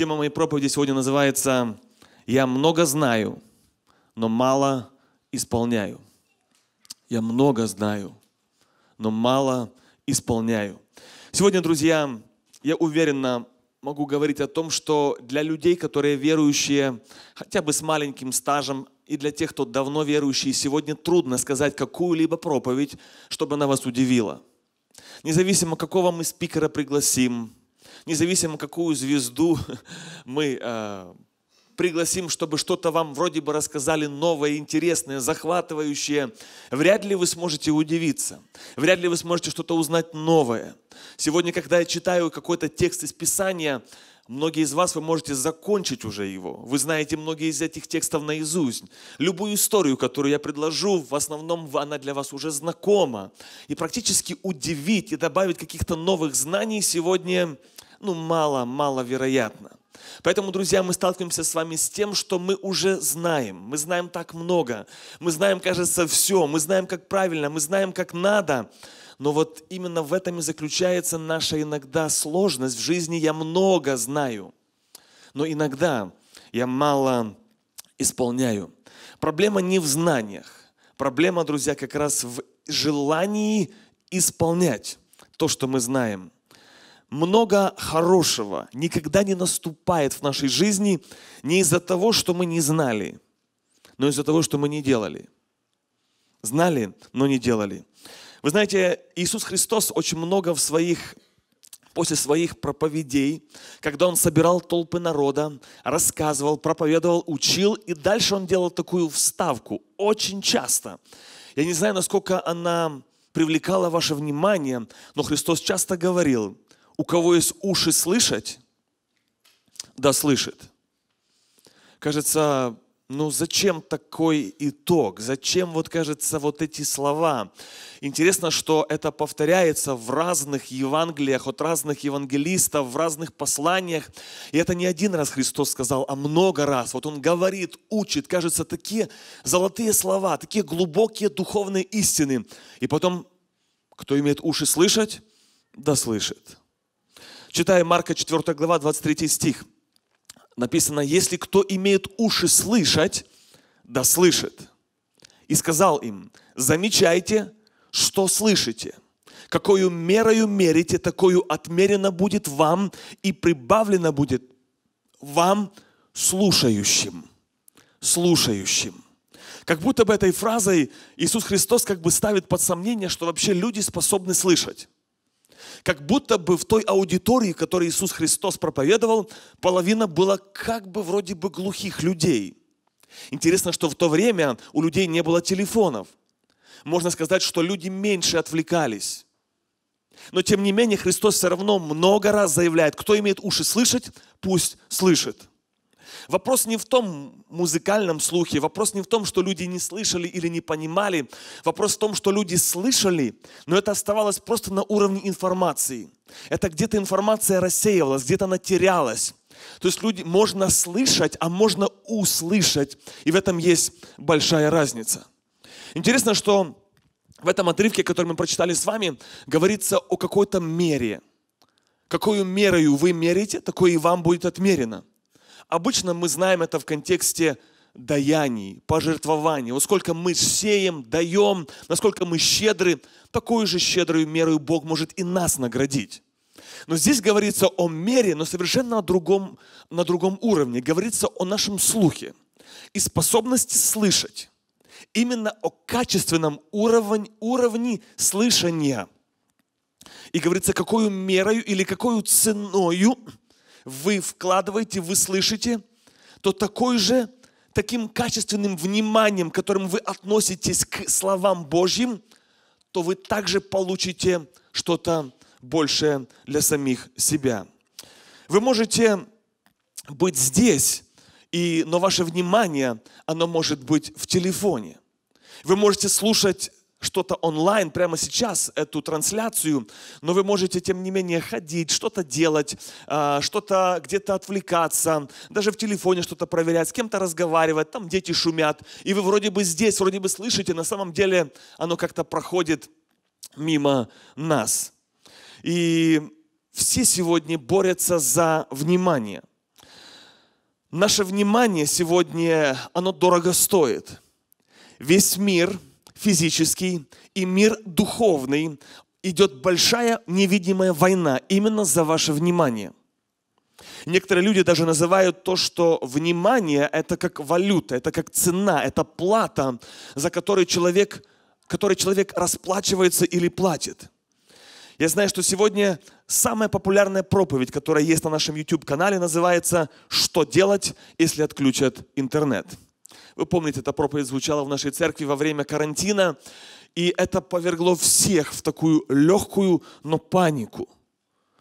Тема моей проповеди сегодня называется «Я много знаю, но мало исполняю». Я много знаю, но мало исполняю. Сегодня, друзья, я уверенно могу говорить о том, что для людей, которые верующие, хотя бы с маленьким стажем, и для тех, кто давно верующий, сегодня трудно сказать какую-либо проповедь, чтобы она вас удивила. Независимо, какого мы спикера пригласим, независимо какую звезду мы э, пригласим, чтобы что-то вам вроде бы рассказали новое, интересное, захватывающее, вряд ли вы сможете удивиться, вряд ли вы сможете что-то узнать новое. Сегодня, когда я читаю какой-то текст из Писания, Многие из вас, вы можете закончить уже его. Вы знаете многие из этих текстов наизусть. Любую историю, которую я предложу, в основном она для вас уже знакома. И практически удивить и добавить каких-то новых знаний сегодня – ну, мало-мало вероятно. Поэтому, друзья, мы сталкиваемся с вами с тем, что мы уже знаем. Мы знаем так много. Мы знаем, кажется, все. Мы знаем, как правильно. Мы знаем, как надо. Но вот именно в этом и заключается наша иногда сложность в жизни. Я много знаю, но иногда я мало исполняю. Проблема не в знаниях. Проблема, друзья, как раз в желании исполнять то, что мы знаем – много хорошего никогда не наступает в нашей жизни не из-за того, что мы не знали, но из-за того, что мы не делали. Знали, но не делали. Вы знаете, Иисус Христос очень много в своих после своих проповедей, когда он собирал толпы народа, рассказывал, проповедовал, учил, и дальше он делал такую вставку очень часто. Я не знаю, насколько она привлекала ваше внимание, но Христос часто говорил, у кого есть уши слышать, да слышит. Кажется, ну зачем такой итог? Зачем вот, кажется, вот эти слова? Интересно, что это повторяется в разных Евангелиях, от разных евангелистов, в разных посланиях. И это не один раз Христос сказал, а много раз. Вот Он говорит, учит, кажется, такие золотые слова, такие глубокие духовные истины. И потом, кто имеет уши слышать, да слышит. Читая Марка 4 глава, 23 стих, написано, «Если кто имеет уши слышать, да слышит». И сказал им, «Замечайте, что слышите». Какую мерою мерите, такую отмерено будет вам, и прибавлено будет вам, слушающим. Слушающим. Как будто бы этой фразой Иисус Христос как бы ставит под сомнение, что вообще люди способны слышать как будто бы в той аудитории, которой Иисус Христос проповедовал, половина была как бы вроде бы глухих людей. Интересно, что в то время у людей не было телефонов. Можно сказать, что люди меньше отвлекались. Но тем не менее Христос все равно много раз заявляет, кто имеет уши слышать, пусть слышит. Вопрос не в том музыкальном слухе, вопрос не в том, что люди не слышали или не понимали, вопрос в том, что люди слышали, но это оставалось просто на уровне информации. Это где-то информация рассеивалась, где-то она терялась. То есть люди можно слышать, а можно услышать, и в этом есть большая разница. Интересно, что в этом отрывке, который мы прочитали с вами, говорится о какой-то мере. Какую мерою вы мерите, такое и вам будет отмерено. Обычно мы знаем это в контексте даяний, пожертвований. Вот сколько мы сеем, даем, насколько мы щедры, такую же щедрую меру Бог может и нас наградить. Но здесь говорится о мере, но совершенно на другом, на другом уровне. Говорится о нашем слухе и способности слышать. Именно о качественном уровень, уровне слышания. И говорится, какую мерою или какую ценою вы вкладываете, вы слышите, то такой же, таким качественным вниманием, которым вы относитесь к словам Божьим, то вы также получите что-то большее для самих себя. Вы можете быть здесь, и, но ваше внимание, оно может быть в телефоне. Вы можете слушать что-то онлайн прямо сейчас, эту трансляцию, но вы можете, тем не менее, ходить, что-то делать, а, что-то где-то отвлекаться, даже в телефоне что-то проверять, с кем-то разговаривать, там дети шумят, и вы вроде бы здесь, вроде бы слышите, на самом деле оно как-то проходит мимо нас. И все сегодня борются за внимание. Наше внимание сегодня, оно дорого стоит. Весь мир – физический и мир духовный, идет большая невидимая война именно за ваше внимание. Некоторые люди даже называют то, что внимание – это как валюта, это как цена, это плата, за которую человек, который человек расплачивается или платит. Я знаю, что сегодня самая популярная проповедь, которая есть на нашем YouTube-канале, называется «Что делать, если отключат интернет?». Вы помните, эта проповедь звучала в нашей церкви во время карантина, и это повергло всех в такую легкую, но панику.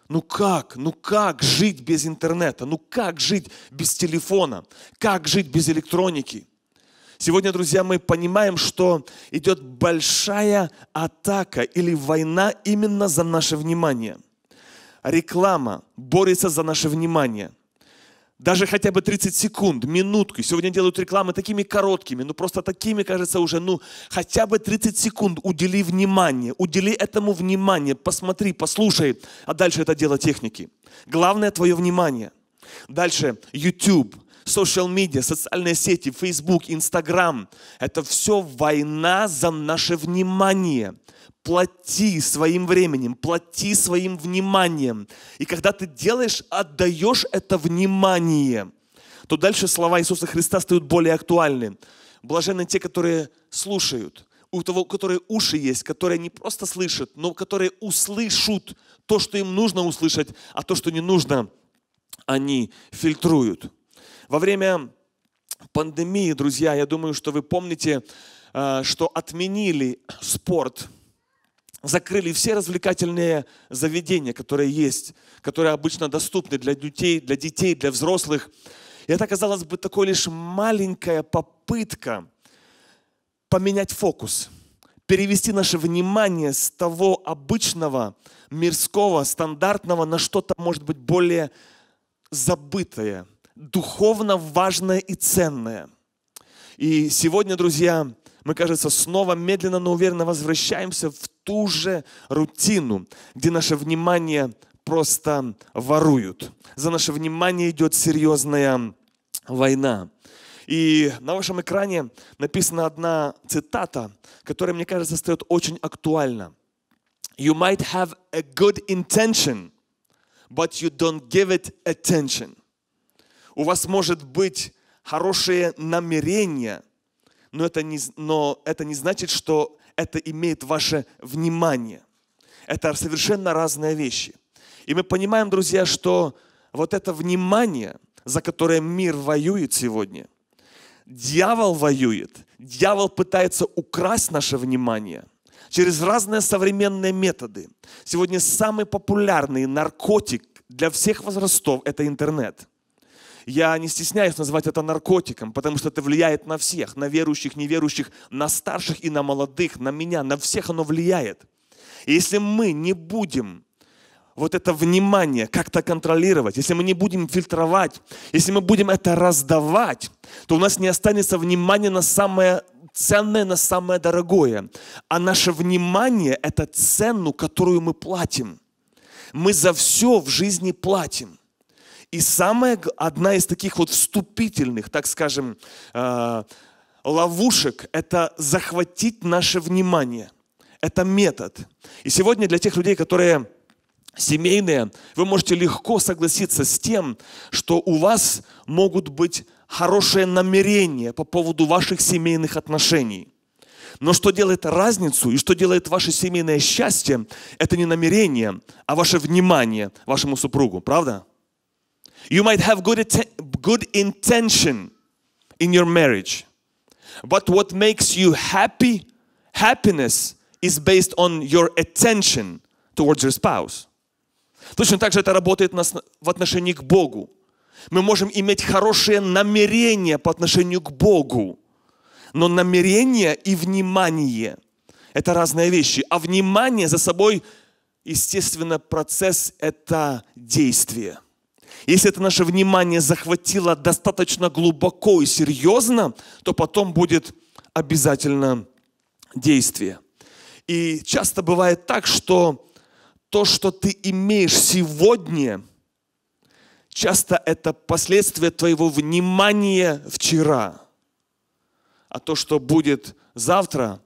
Ну как, ну как жить без интернета? Ну как жить без телефона? Как жить без электроники? Сегодня, друзья, мы понимаем, что идет большая атака или война именно за наше внимание. Реклама борется за наше внимание – даже хотя бы 30 секунд, минутку. Сегодня делают рекламы такими короткими, ну просто такими, кажется, уже, ну хотя бы 30 секунд удели внимание, удели этому внимание, посмотри, послушай, а дальше это дело техники. Главное твое внимание. Дальше YouTube, social media, социальные сети, Facebook, Instagram. Это все война за наше внимание плати своим временем, плати своим вниманием. И когда ты делаешь, отдаешь это внимание, то дальше слова Иисуса Христа стают более актуальны. Блаженны те, которые слушают, у того, у которые уши есть, которые не просто слышат, но которые услышат то, что им нужно услышать, а то, что не нужно, они фильтруют. Во время пандемии, друзья, я думаю, что вы помните, э, что отменили спорт – закрыли все развлекательные заведения, которые есть, которые обычно доступны для детей, для детей, для взрослых. И это, казалось бы, такой лишь маленькая попытка поменять фокус, перевести наше внимание с того обычного, мирского, стандартного на что-то, может быть, более забытое, духовно важное и ценное. И сегодня, друзья, мы, кажется, снова медленно, но уверенно возвращаемся в ту же рутину, где наше внимание просто воруют. За наше внимание идет серьезная война. И на вашем экране написана одна цитата, которая, мне кажется, стоит очень актуальна. You might have a good intention, but you don't give it attention. У вас может быть хорошее намерение, но это не, но это не значит, что это имеет ваше внимание. Это совершенно разные вещи. И мы понимаем, друзья, что вот это внимание, за которое мир воюет сегодня, дьявол воюет, дьявол пытается украсть наше внимание – через разные современные методы. Сегодня самый популярный наркотик для всех возрастов – это интернет. Я не стесняюсь назвать это наркотиком, потому что это влияет на всех, на верующих, неверующих, на старших и на молодых, на меня, на всех оно влияет. И если мы не будем вот это внимание как-то контролировать, если мы не будем фильтровать, если мы будем это раздавать, то у нас не останется внимания на самое ценное, на самое дорогое. А наше внимание – это цену, которую мы платим. Мы за все в жизни платим. И самая, одна из таких вот вступительных, так скажем, э, ловушек – это захватить наше внимание. Это метод. И сегодня для тех людей, которые семейные, вы можете легко согласиться с тем, что у вас могут быть хорошие намерения по поводу ваших семейных отношений. Но что делает разницу и что делает ваше семейное счастье, это не намерение, а ваше внимание вашему супругу, правда? You might have good, good intention in your marriage. But what makes you happy, happiness is based on your attention towards your spouse. Точно так же это работает нас в отношении к Богу. Мы можем иметь хорошее намерение по отношению к Богу. Но намерение и внимание – это разные вещи. А внимание за собой, естественно, процесс – это действие – если это наше внимание захватило достаточно глубоко и серьезно, то потом будет обязательно действие. И часто бывает так, что то, что ты имеешь сегодня, часто это последствия твоего внимания вчера. А то, что будет завтра,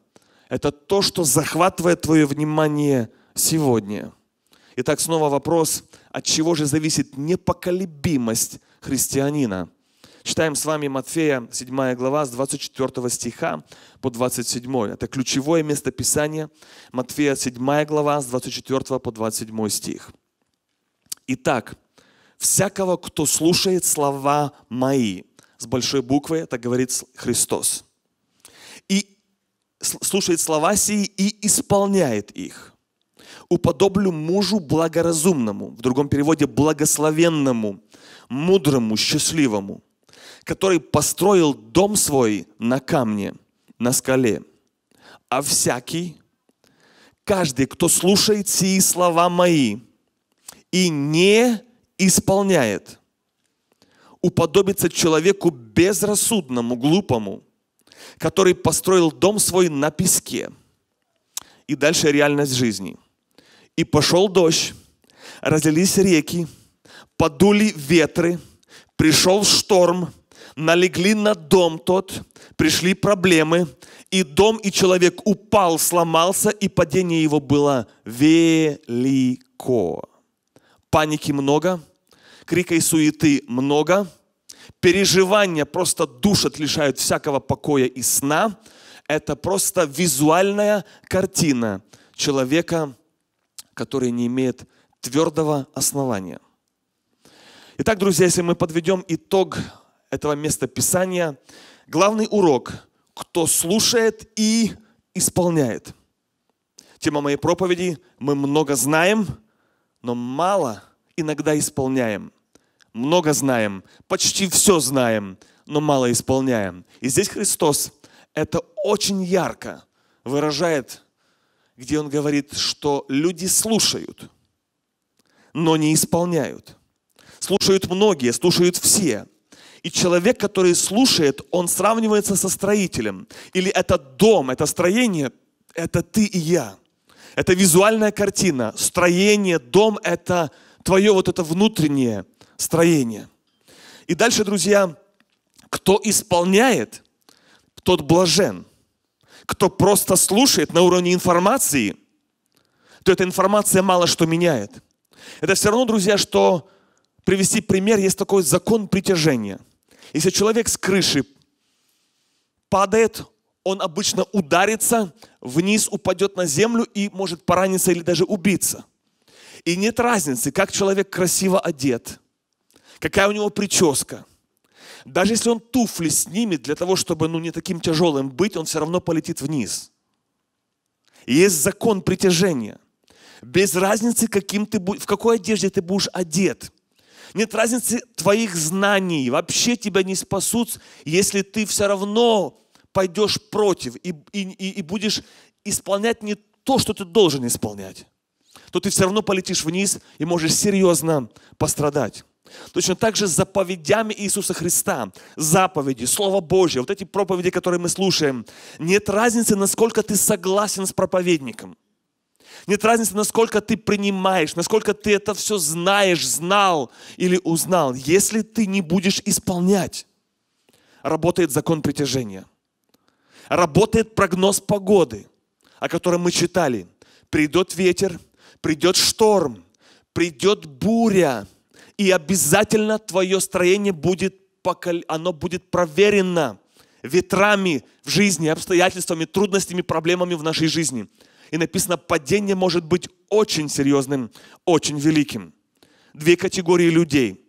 это то, что захватывает твое внимание сегодня. Итак, снова вопрос – от чего же зависит непоколебимость христианина. Читаем с вами Матфея 7 глава с 24 стиха по 27. Это ключевое место Писания. Матфея 7 глава с 24 по 27 стих. Итак, всякого, кто слушает слова мои, с большой буквы это говорит Христос, и слушает слова сии и исполняет их – уподоблю мужу благоразумному, в другом переводе благословенному, мудрому, счастливому, который построил дом свой на камне, на скале. А всякий, каждый, кто слушает сии слова мои и не исполняет, уподобится человеку безрассудному, глупому, который построил дом свой на песке. И дальше реальность жизни. И пошел дождь, разлились реки, подули ветры, пришел шторм, налегли на дом тот, пришли проблемы, и дом, и человек упал, сломался, и падение его было велико. Паники много, крика и суеты много, переживания просто душат, лишают всякого покоя и сна. Это просто визуальная картина человека которые не имеют твердого основания. Итак, друзья, если мы подведем итог этого места Писания, главный урок – кто слушает и исполняет. Тема моей проповеди – мы много знаем, но мало иногда исполняем. Много знаем, почти все знаем, но мало исполняем. И здесь Христос это очень ярко выражает где он говорит, что люди слушают, но не исполняют. Слушают многие, слушают все. И человек, который слушает, он сравнивается со строителем. Или это дом, это строение, это ты и я. Это визуальная картина. Строение, дом – это твое вот это внутреннее строение. И дальше, друзья, кто исполняет, тот блажен – кто просто слушает на уровне информации, то эта информация мало что меняет. Это все равно, друзья, что привести пример, есть такой закон притяжения. Если человек с крыши падает, он обычно ударится, вниз упадет на землю и может пораниться или даже убиться. И нет разницы, как человек красиво одет, какая у него прическа – даже если он туфли снимет для того, чтобы ну, не таким тяжелым быть, он все равно полетит вниз. есть закон притяжения. Без разницы, каким ты, в какой одежде ты будешь одет. Нет разницы твоих знаний. Вообще тебя не спасут, если ты все равно пойдешь против и, и, и будешь исполнять не то, что ты должен исполнять то ты все равно полетишь вниз и можешь серьезно пострадать. Точно так же с заповедями Иисуса Христа. Заповеди, Слово Божье, вот эти проповеди, которые мы слушаем. Нет разницы, насколько ты согласен с проповедником. Нет разницы, насколько ты принимаешь, насколько ты это все знаешь, знал или узнал. Если ты не будешь исполнять, работает закон притяжения. Работает прогноз погоды, о котором мы читали. Придет ветер, придет шторм, придет буря – и обязательно твое строение будет, оно будет проверено ветрами в жизни, обстоятельствами, трудностями, проблемами в нашей жизни. И написано, падение может быть очень серьезным, очень великим. Две категории людей.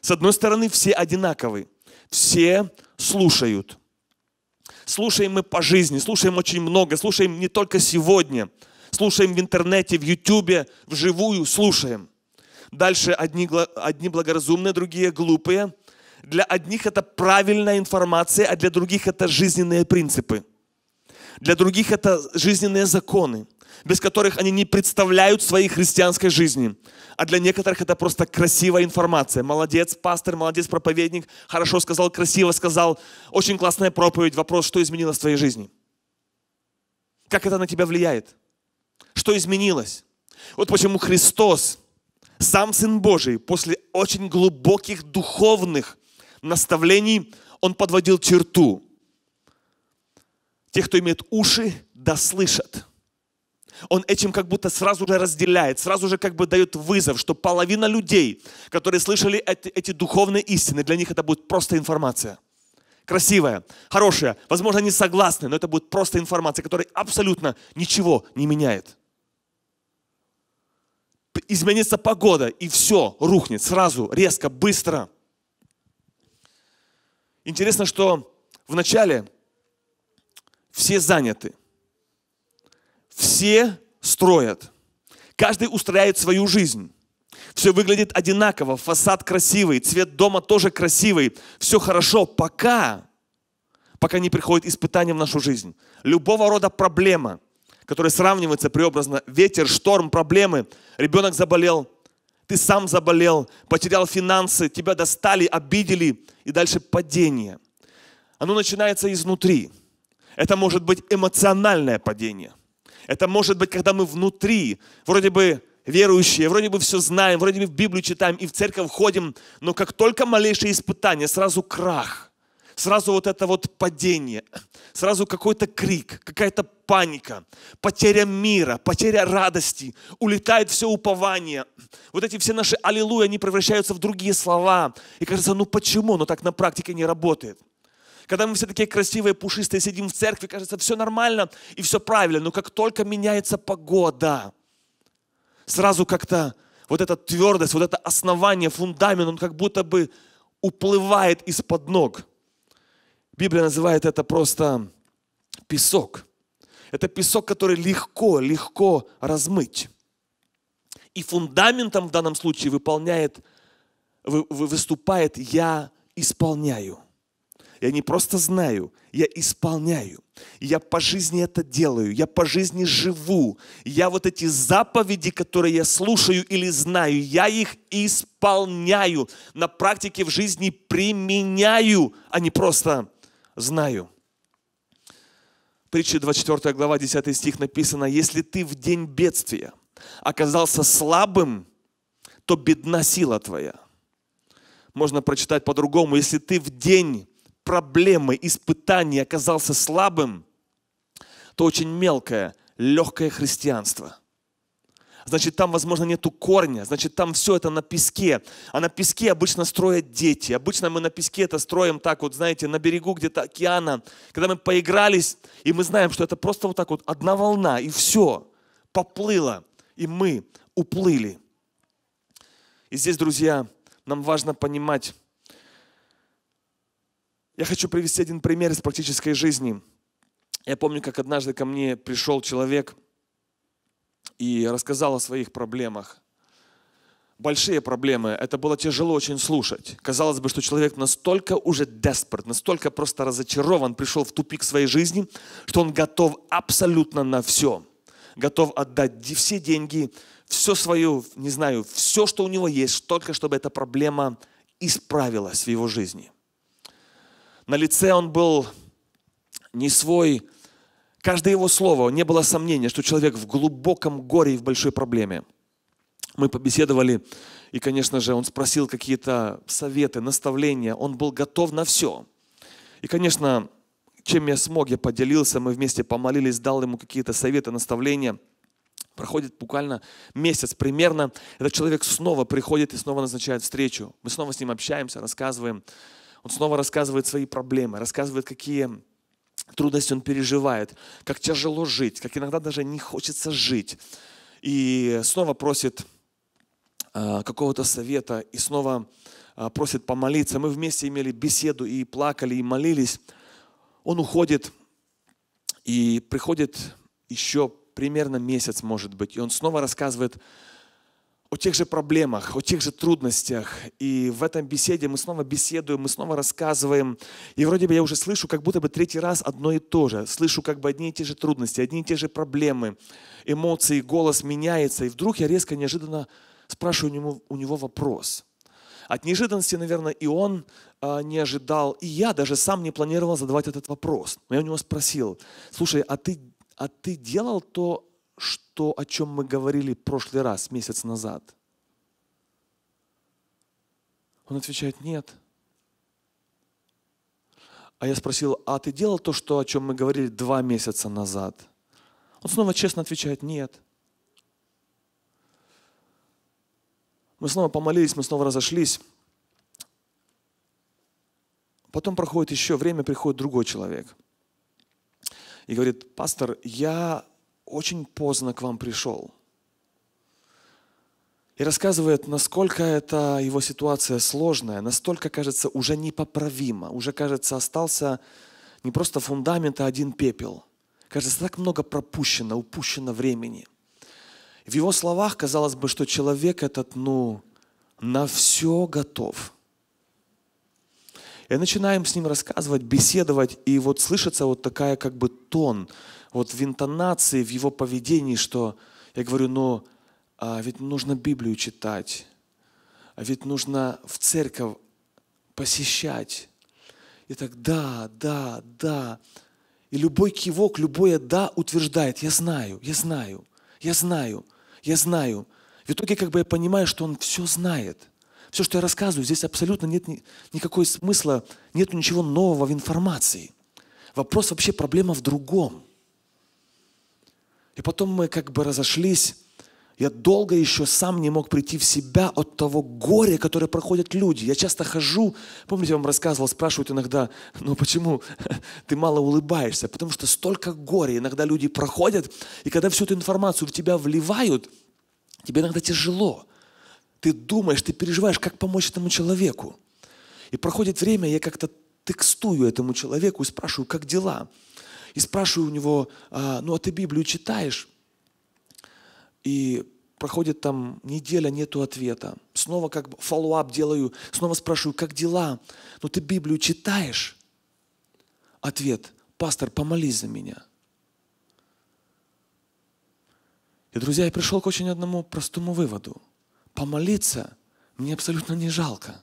С одной стороны, все одинаковы. Все слушают. Слушаем мы по жизни, слушаем очень много, слушаем не только сегодня, слушаем в интернете, в ютюбе, вживую, слушаем. Дальше одни, одни благоразумные, другие глупые. Для одних это правильная информация, а для других это жизненные принципы. Для других это жизненные законы, без которых они не представляют своей христианской жизни. А для некоторых это просто красивая информация. Молодец, пастор, молодец, проповедник, хорошо сказал, красиво сказал, очень классная проповедь. Вопрос, что изменилось в твоей жизни? Как это на тебя влияет? Что изменилось? Вот почему Христос сам Сын Божий после очень глубоких духовных наставлений, он подводил черту. Те, кто имеет уши, да слышат. Он этим как будто сразу же разделяет, сразу же как бы дает вызов, что половина людей, которые слышали эти, эти духовные истины, для них это будет просто информация. Красивая, хорошая, возможно, они согласны, но это будет просто информация, которая абсолютно ничего не меняет изменится погода, и все рухнет сразу, резко, быстро. Интересно, что вначале все заняты, все строят, каждый устраивает свою жизнь. Все выглядит одинаково, фасад красивый, цвет дома тоже красивый, все хорошо, пока, пока не приходит испытание в нашу жизнь. Любого рода проблема – которые сравниваются преобразно. Ветер, шторм, проблемы. Ребенок заболел, ты сам заболел, потерял финансы, тебя достали, обидели. И дальше падение. Оно начинается изнутри. Это может быть эмоциональное падение. Это может быть, когда мы внутри, вроде бы верующие, вроде бы все знаем, вроде бы в Библию читаем и в церковь ходим, но как только малейшее испытание, сразу крах, сразу вот это вот падение, сразу какой-то крик, какая-то паника, потеря мира, потеря радости, улетает все упование. Вот эти все наши аллилуйя, они превращаются в другие слова. И кажется, ну почему оно так на практике не работает? Когда мы все такие красивые, пушистые, сидим в церкви, кажется, все нормально и все правильно. Но как только меняется погода, сразу как-то вот эта твердость, вот это основание, фундамент, он как будто бы уплывает из-под ног. Библия называет это просто песок. Это песок, который легко, легко размыть. И фундаментом в данном случае выполняет, выступает «я исполняю». Я не просто знаю, я исполняю. Я по жизни это делаю, я по жизни живу. Я вот эти заповеди, которые я слушаю или знаю, я их исполняю. На практике в жизни применяю, а не просто знаю. Притча 24 глава, 10 стих написано, «Если ты в день бедствия оказался слабым, то бедна сила твоя». Можно прочитать по-другому, «Если ты в день проблемы, испытаний оказался слабым, то очень мелкое, легкое христианство – значит там, возможно, нету корня, значит там все это на песке. А на песке обычно строят дети. Обычно мы на песке это строим так вот, знаете, на берегу где-то океана, когда мы поигрались, и мы знаем, что это просто вот так вот одна волна, и все, поплыло, и мы уплыли. И здесь, друзья, нам важно понимать, я хочу привести один пример из практической жизни. Я помню, как однажды ко мне пришел человек – и рассказал о своих проблемах. Большие проблемы. Это было тяжело очень слушать. Казалось бы, что человек настолько уже деспорт, настолько просто разочарован, пришел в тупик своей жизни, что он готов абсолютно на все. Готов отдать все деньги, все свое, не знаю, все, что у него есть, только чтобы эта проблема исправилась в его жизни. На лице он был не свой, Каждое его слово, не было сомнения, что человек в глубоком горе и в большой проблеме. Мы побеседовали, и, конечно же, он спросил какие-то советы, наставления. Он был готов на все. И, конечно, чем я смог, я поделился, мы вместе помолились, дал ему какие-то советы, наставления. Проходит буквально месяц примерно. Этот человек снова приходит и снова назначает встречу. Мы снова с ним общаемся, рассказываем. Он снова рассказывает свои проблемы, рассказывает, какие трудности он переживает, как тяжело жить, как иногда даже не хочется жить. И снова просит а, какого-то совета, и снова а, просит помолиться. Мы вместе имели беседу и плакали, и молились. Он уходит, и приходит еще примерно месяц, может быть, и он снова рассказывает о тех же проблемах, о тех же трудностях. И в этом беседе мы снова беседуем, мы снова рассказываем. И вроде бы я уже слышу как будто бы третий раз одно и то же. Слышу как бы одни и те же трудности, одни и те же проблемы, эмоции, голос меняется. И вдруг я резко, неожиданно спрашиваю у него, у него вопрос. От неожиданности, наверное, и он э, не ожидал, и я даже сам не планировал задавать этот вопрос. Но я у него спросил, слушай, а ты, а ты делал то, что, о чем мы говорили в прошлый раз, месяц назад? Он отвечает, нет. А я спросил, а ты делал то, что, о чем мы говорили два месяца назад? Он снова честно отвечает, нет. Мы снова помолились, мы снова разошлись. Потом проходит еще время, приходит другой человек. И говорит, пастор, я очень поздно к вам пришел. И рассказывает, насколько эта его ситуация сложная, настолько, кажется, уже непоправимо, уже, кажется, остался не просто фундамент, а один пепел. Кажется, так много пропущено, упущено времени. В его словах казалось бы, что человек этот, ну, на все готов. И начинаем с ним рассказывать, беседовать, и вот слышится вот такая как бы тон – вот в интонации, в его поведении, что я говорю, но «Ну, а ведь нужно Библию читать, а ведь нужно в церковь посещать. И так да, да, да. И любой кивок, любое да утверждает, я знаю, я знаю, я знаю, я знаю. В итоге как бы я понимаю, что он все знает. Все, что я рассказываю, здесь абсолютно нет ни, никакого смысла, нет ничего нового в информации. Вопрос вообще, проблема в другом – и потом мы как бы разошлись. Я долго еще сам не мог прийти в себя от того горя, которое проходят люди. Я часто хожу, помните, я вам рассказывал, спрашивают иногда, ну почему ты мало улыбаешься? Потому что столько горя иногда люди проходят, и когда всю эту информацию в тебя вливают, тебе иногда тяжело. Ты думаешь, ты переживаешь, как помочь этому человеку. И проходит время, я как-то текстую этому человеку и спрашиваю, как дела? И спрашиваю у него, «А, ну а ты Библию читаешь? И проходит там неделя, нету ответа. Снова как бы фоллоуап делаю, снова спрашиваю, как дела? Ну ты Библию читаешь? Ответ, пастор, помолись за меня. И, друзья, я пришел к очень одному простому выводу. Помолиться мне абсолютно не жалко.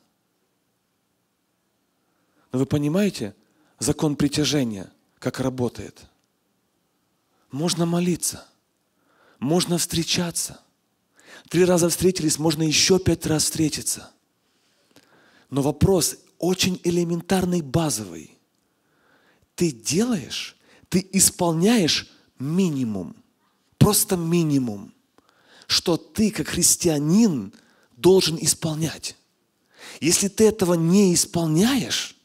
Но вы понимаете, закон притяжения – как работает. Можно молиться, можно встречаться. Три раза встретились, можно еще пять раз встретиться. Но вопрос очень элементарный, базовый. Ты делаешь, ты исполняешь минимум, просто минимум, что ты как христианин должен исполнять. Если ты этого не исполняешь,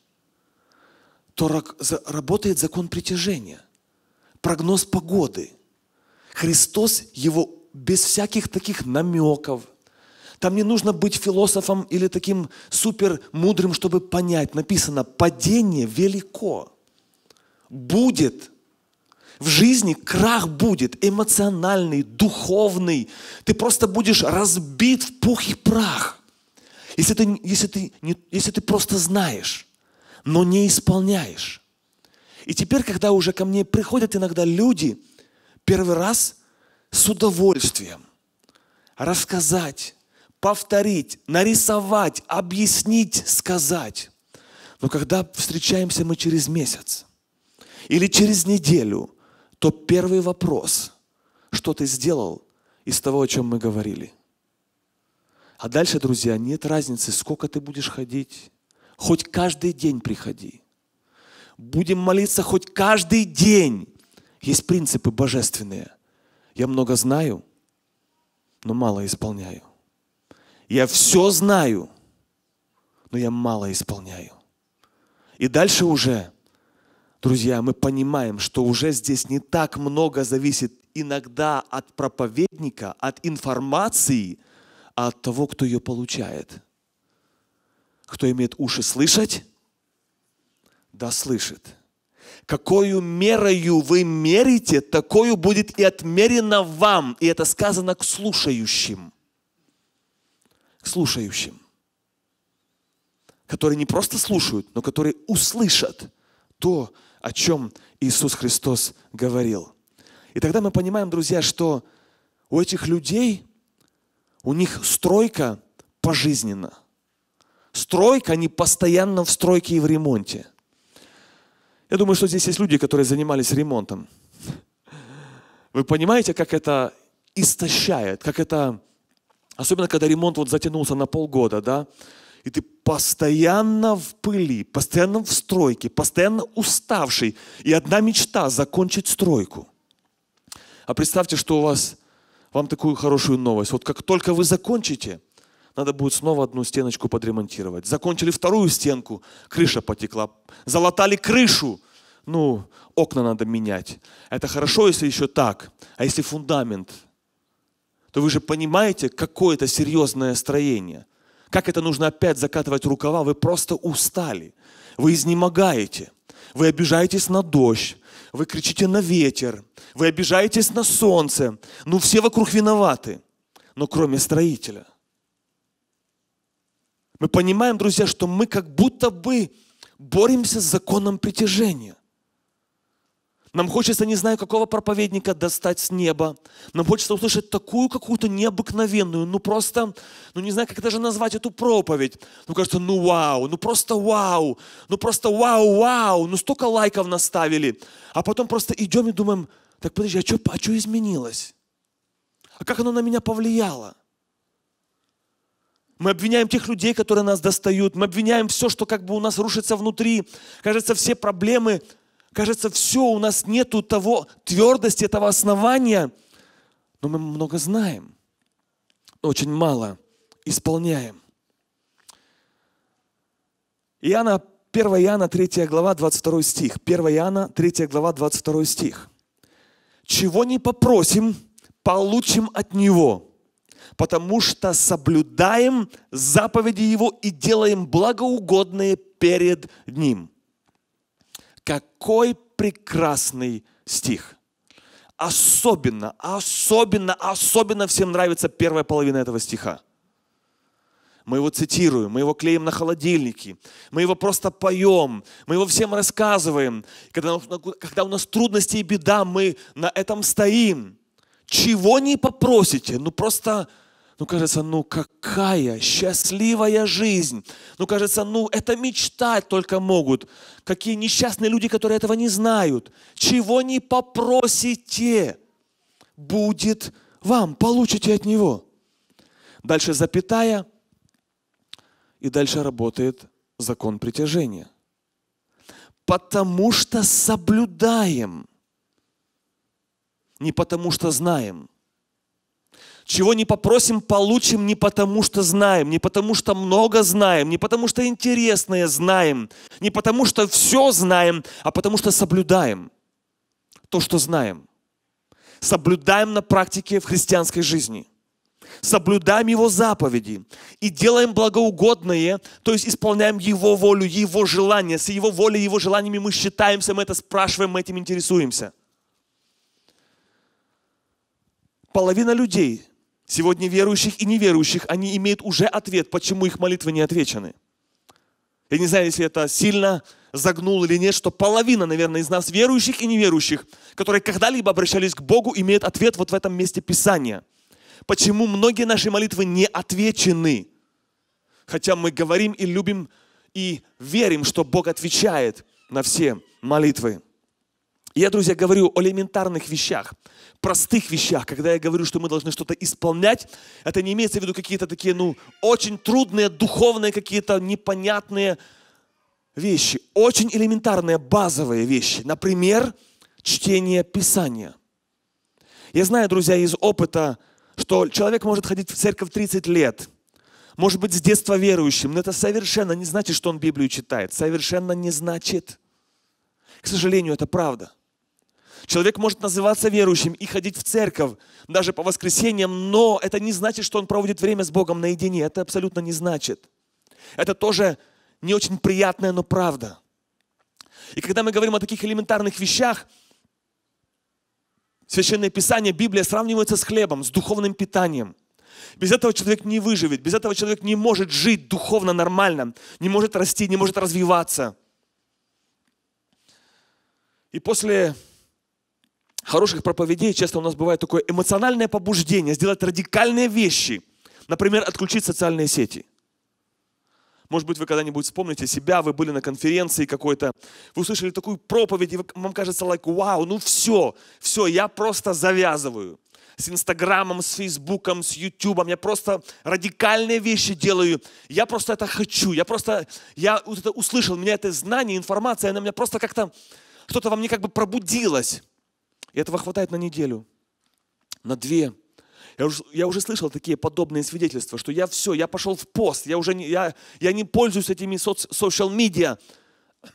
то работает закон притяжения, прогноз погоды. Христос его без всяких таких намеков. Там не нужно быть философом или таким супер мудрым, чтобы понять. Написано, падение велико. Будет. В жизни крах будет эмоциональный, духовный. Ты просто будешь разбит в пух и прах. Если ты, если ты, не, если ты просто знаешь, но не исполняешь. И теперь, когда уже ко мне приходят иногда люди, первый раз с удовольствием рассказать, повторить, нарисовать, объяснить, сказать. Но когда встречаемся мы через месяц или через неделю, то первый вопрос, что ты сделал из того, о чем мы говорили – а дальше, друзья, нет разницы, сколько ты будешь ходить, хоть каждый день приходи. Будем молиться хоть каждый день. Есть принципы божественные. Я много знаю, но мало исполняю. Я все знаю, но я мало исполняю. И дальше уже, друзья, мы понимаем, что уже здесь не так много зависит иногда от проповедника, от информации, а от того, кто ее получает. Кто имеет уши слышать, да слышит. Какую мерою вы мерите, такую будет и отмерено вам. И это сказано к слушающим. К слушающим. Которые не просто слушают, но которые услышат то, о чем Иисус Христос говорил. И тогда мы понимаем, друзья, что у этих людей, у них стройка пожизненно – Стройка, они постоянно в стройке и в ремонте. Я думаю, что здесь есть люди, которые занимались ремонтом. Вы понимаете, как это истощает, как это... Особенно, когда ремонт вот затянулся на полгода, да? И ты постоянно в пыли, постоянно в стройке, постоянно уставший. И одна мечта – закончить стройку. А представьте, что у вас, вам такую хорошую новость. Вот как только вы закончите – надо будет снова одну стеночку подремонтировать. Закончили вторую стенку, крыша потекла. Залатали крышу. Ну, окна надо менять. Это хорошо, если еще так. А если фундамент, то вы же понимаете, какое это серьезное строение. Как это нужно опять закатывать рукава? Вы просто устали. Вы изнемогаете. Вы обижаетесь на дождь. Вы кричите на ветер. Вы обижаетесь на солнце. Ну, все вокруг виноваты. Но кроме строителя – мы понимаем, друзья, что мы как будто бы боремся с законом притяжения. Нам хочется, не знаю, какого проповедника достать с неба. Нам хочется услышать такую какую-то необыкновенную, ну просто, ну не знаю, как даже назвать эту проповедь. Ну кажется, ну вау, ну просто вау, ну просто вау, вау, ну столько лайков наставили. А потом просто идем и думаем, так подожди, а что а изменилось? А как оно на меня повлияло? Мы обвиняем тех людей, которые нас достают. Мы обвиняем все, что как бы у нас рушится внутри. Кажется, все проблемы, кажется, все, у нас нету того твердости, этого основания. Но мы много знаем, но очень мало исполняем. Иоанна, 1 Иоанна, 3 глава, 22 стих. 1 Иоанна, 3 глава, 22 стих. «Чего не попросим, получим от Него» потому что соблюдаем заповеди Его и делаем благоугодные перед Ним. Какой прекрасный стих! Особенно, особенно, особенно всем нравится первая половина этого стиха. Мы его цитируем, мы его клеим на холодильники, мы его просто поем, мы его всем рассказываем. Когда, когда у нас трудности и беда, мы на этом стоим. Чего не попросите, ну просто ну, кажется, ну какая счастливая жизнь. Ну, кажется, ну это мечтать только могут. Какие несчастные люди, которые этого не знают. Чего не попросите, будет вам, получите от него. Дальше запятая, и дальше работает закон притяжения. Потому что соблюдаем, не потому что знаем – чего не попросим, получим не потому, что знаем, не потому, что много знаем, не потому, что интересное знаем, не потому, что все знаем, а потому, что соблюдаем то, что знаем. Соблюдаем на практике в христианской жизни. Соблюдаем Его заповеди и делаем благоугодное, то есть исполняем Его волю, Его желания. С Его волей, Его желаниями мы считаемся, мы это спрашиваем, мы этим интересуемся. Половина людей – Сегодня верующих и неверующих, они имеют уже ответ, почему их молитвы не отвечены. Я не знаю, если это сильно загнул или нет, что половина, наверное, из нас, верующих и неверующих, которые когда-либо обращались к Богу, имеют ответ вот в этом месте Писания. Почему многие наши молитвы не отвечены? Хотя мы говорим и любим и верим, что Бог отвечает на все молитвы. Я, друзья, говорю о элементарных вещах, простых вещах. Когда я говорю, что мы должны что-то исполнять, это не имеется в виду какие-то такие, ну, очень трудные, духовные какие-то непонятные вещи. Очень элементарные, базовые вещи. Например, чтение Писания. Я знаю, друзья, из опыта, что человек может ходить в церковь 30 лет – может быть, с детства верующим, но это совершенно не значит, что он Библию читает. Совершенно не значит. К сожалению, это правда. Человек может называться верующим и ходить в церковь даже по воскресеньям, но это не значит, что он проводит время с Богом наедине. Это абсолютно не значит. Это тоже не очень приятная, но правда. И когда мы говорим о таких элементарных вещах, Священное Писание, Библия сравнивается с хлебом, с духовным питанием – без этого человек не выживет, без этого человек не может жить духовно нормально, не может расти, не может развиваться. И после хороших проповедей часто у нас бывает такое эмоциональное побуждение сделать радикальные вещи. Например, отключить социальные сети. Может быть, вы когда-нибудь вспомните себя, вы были на конференции какой-то, вы услышали такую проповедь, и вам кажется, like, вау, ну все, все, я просто завязываю с Инстаграмом, с Фейсбуком, с Ютубом. Я просто радикальные вещи делаю. Я просто это хочу. Я просто, я вот это услышал, у меня это знание, информация, она у меня просто как-то, что-то во мне как бы пробудилось. И этого хватает на неделю, на две. Я уже, я уже слышал такие подобные свидетельства, что я все, я пошел в пост, я уже не, я, я не пользуюсь этими социал медиа.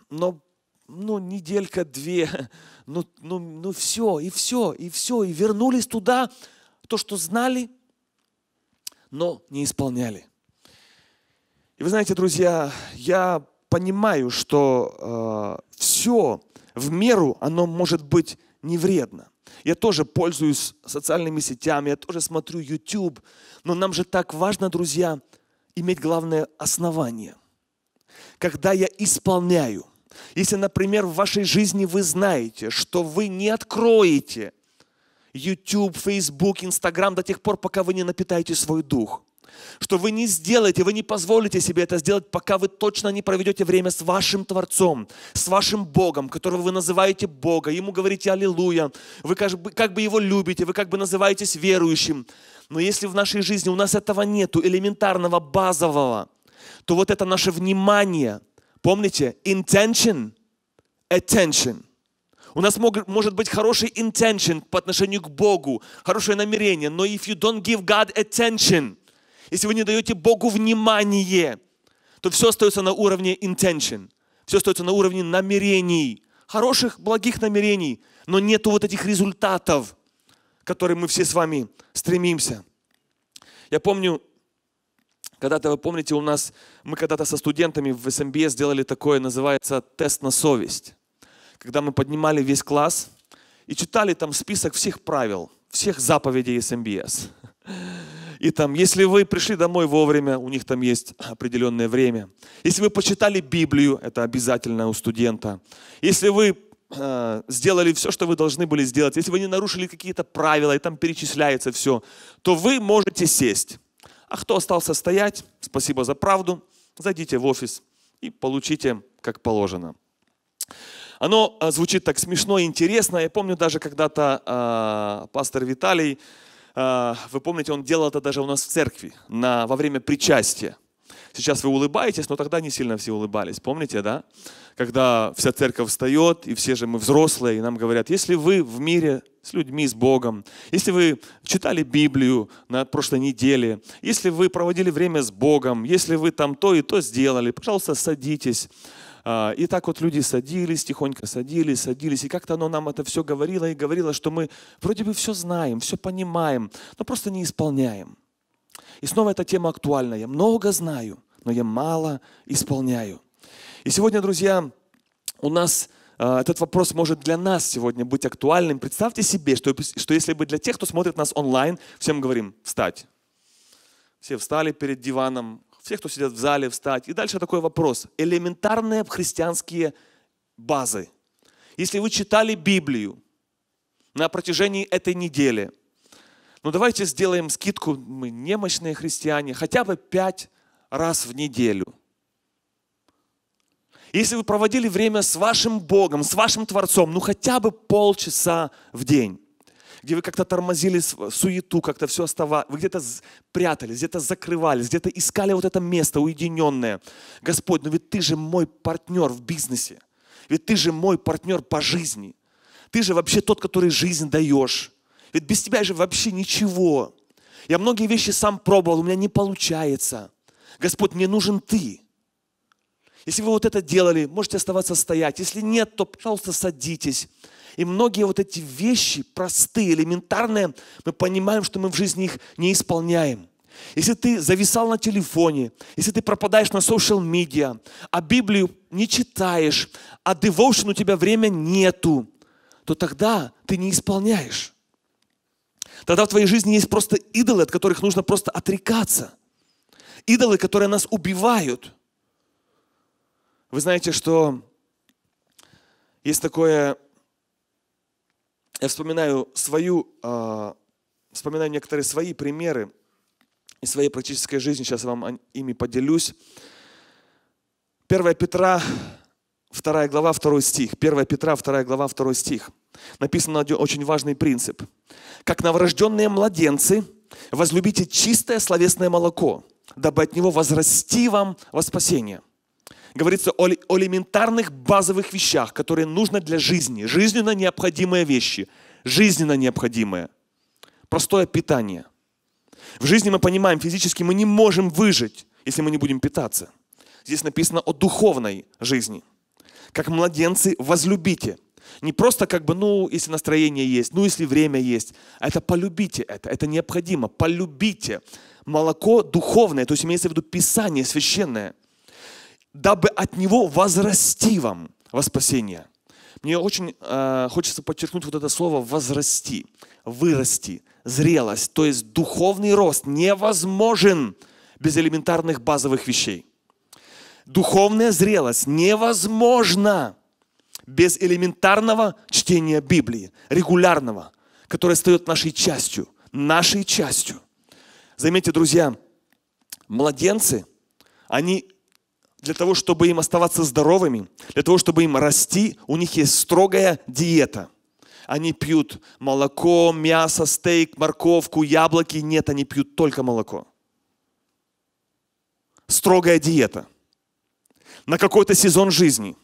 Но ну, неделька, две, ну, ну, ну все, и все, и все. И вернулись туда, то, что знали, но не исполняли. И вы знаете, друзья, я понимаю, что э, все в меру, оно может быть не вредно. Я тоже пользуюсь социальными сетями, я тоже смотрю YouTube, но нам же так важно, друзья, иметь главное основание. Когда я исполняю, если, например, в вашей жизни вы знаете, что вы не откроете YouTube, Facebook, Instagram до тех пор, пока вы не напитаете свой дух – что вы не сделаете, вы не позволите себе это сделать, пока вы точно не проведете время с вашим Творцом, с вашим Богом, которого вы называете Бога. Ему говорите «Аллилуйя». Вы как бы, как бы его любите, вы как бы называетесь верующим. Но если в нашей жизни у нас этого нету, элементарного, базового, то вот это наше внимание, помните, intention, attention – у нас мог, может быть хороший intention по отношению к Богу, хорошее намерение, но if you don't give God attention, если вы не даете Богу внимание, то все остается на уровне intention, все остается на уровне намерений, хороших, благих намерений, но нету вот этих результатов, к которым мы все с вами стремимся. Я помню, когда-то, вы помните, у нас, мы когда-то со студентами в СМБ сделали такое, называется тест на совесть. Когда мы поднимали весь класс и читали там список всех правил, всех заповедей СМБС. И там, если вы пришли домой вовремя, у них там есть определенное время. Если вы почитали Библию, это обязательно у студента. Если вы э, сделали все, что вы должны были сделать, если вы не нарушили какие-то правила, и там перечисляется все, то вы можете сесть. А кто остался стоять, спасибо за правду, зайдите в офис и получите как положено. Оно э, звучит так смешно и интересно. Я помню даже когда-то э, пастор Виталий а, вы помните, он делал это даже у нас в церкви на, во время причастия. Сейчас вы улыбаетесь, но тогда не сильно все улыбались. Помните, да? Когда вся церковь встает, и все же мы взрослые, и нам говорят, если вы в мире с людьми, с Богом, если вы читали Библию на прошлой неделе, если вы проводили время с Богом, если вы там то и то сделали, пожалуйста, садитесь. А, и так вот люди садились, тихонько садились, садились, и как-то оно нам это все говорило и говорило, что мы вроде бы все знаем, все понимаем, но просто не исполняем. И снова эта тема актуальна. Я много знаю, но я мало исполняю. И сегодня, друзья, у нас а, этот вопрос может для нас сегодня быть актуальным. Представьте себе, что, что если бы для тех, кто смотрит нас онлайн, всем говорим «встать». Все встали перед диваном, всех, кто сидят в зале, встать. И дальше такой вопрос. Элементарные христианские базы. Если вы читали Библию на протяжении этой недели, ну давайте сделаем скидку, мы немощные христиане, хотя бы пять раз в неделю. Если вы проводили время с вашим Богом, с вашим Творцом, ну хотя бы полчаса в день где вы как-то тормозили суету, как-то все оставали, вы где-то прятались, где-то закрывались, где-то искали вот это место уединенное. Господь, но ну ведь ты же мой партнер в бизнесе, ведь ты же мой партнер по жизни, ты же вообще тот, который жизнь даешь, ведь без тебя же вообще ничего. Я многие вещи сам пробовал, у меня не получается. Господь, мне нужен Ты. Если вы вот это делали, можете оставаться стоять. Если нет, то, пожалуйста, садитесь. И многие вот эти вещи простые, элементарные, мы понимаем, что мы в жизни их не исполняем. Если ты зависал на телефоне, если ты пропадаешь на социал медиа, а Библию не читаешь, а девошен у тебя время нету, то тогда ты не исполняешь. Тогда в твоей жизни есть просто идолы, от которых нужно просто отрекаться. Идолы, которые нас убивают. Вы знаете, что есть такое я вспоминаю свою, а, вспоминаю некоторые свои примеры из своей практической жизни, сейчас я вам ими поделюсь. 1 Петра, 2 глава, 2 стих. 1 Петра, 2 глава, 2 стих. Написан очень важный принцип. «Как новорожденные младенцы, возлюбите чистое словесное молоко, дабы от него возрасти вам во спасение» говорится о, о элементарных базовых вещах, которые нужны для жизни. Жизненно необходимые вещи. Жизненно необходимые. Простое питание. В жизни мы понимаем, физически мы не можем выжить, если мы не будем питаться. Здесь написано о духовной жизни. Как младенцы возлюбите. Не просто как бы, ну, если настроение есть, ну, если время есть. А это полюбите это, это необходимо. Полюбите молоко духовное, то есть имеется в виду Писание священное – дабы от него возрасти вам во спасение. Мне очень э, хочется подчеркнуть вот это слово «возрасти», «вырасти», «зрелость». То есть духовный рост невозможен без элементарных базовых вещей. Духовная зрелость невозможна без элементарного чтения Библии, регулярного, которое стает нашей частью, нашей частью. Заметьте, друзья, младенцы, они для того, чтобы им оставаться здоровыми, для того, чтобы им расти, у них есть строгая диета. Они пьют молоко, мясо, стейк, морковку, яблоки. Нет, они пьют только молоко. Строгая диета. На какой-то сезон жизни.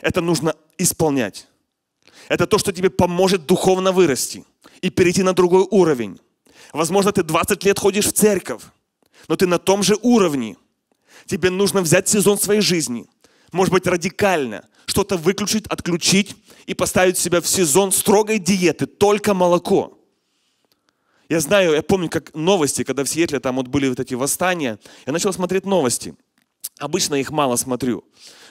Это нужно исполнять. Это то, что тебе поможет духовно вырасти и перейти на другой уровень. Возможно, ты 20 лет ходишь в церковь, но ты на том же уровне – Тебе нужно взять сезон своей жизни, может быть, радикально, что-то выключить, отключить и поставить себя в сезон строгой диеты, только молоко. Я знаю, я помню, как новости, когда в Сиэтле там вот были вот эти восстания, я начал смотреть новости. Обычно их мало смотрю.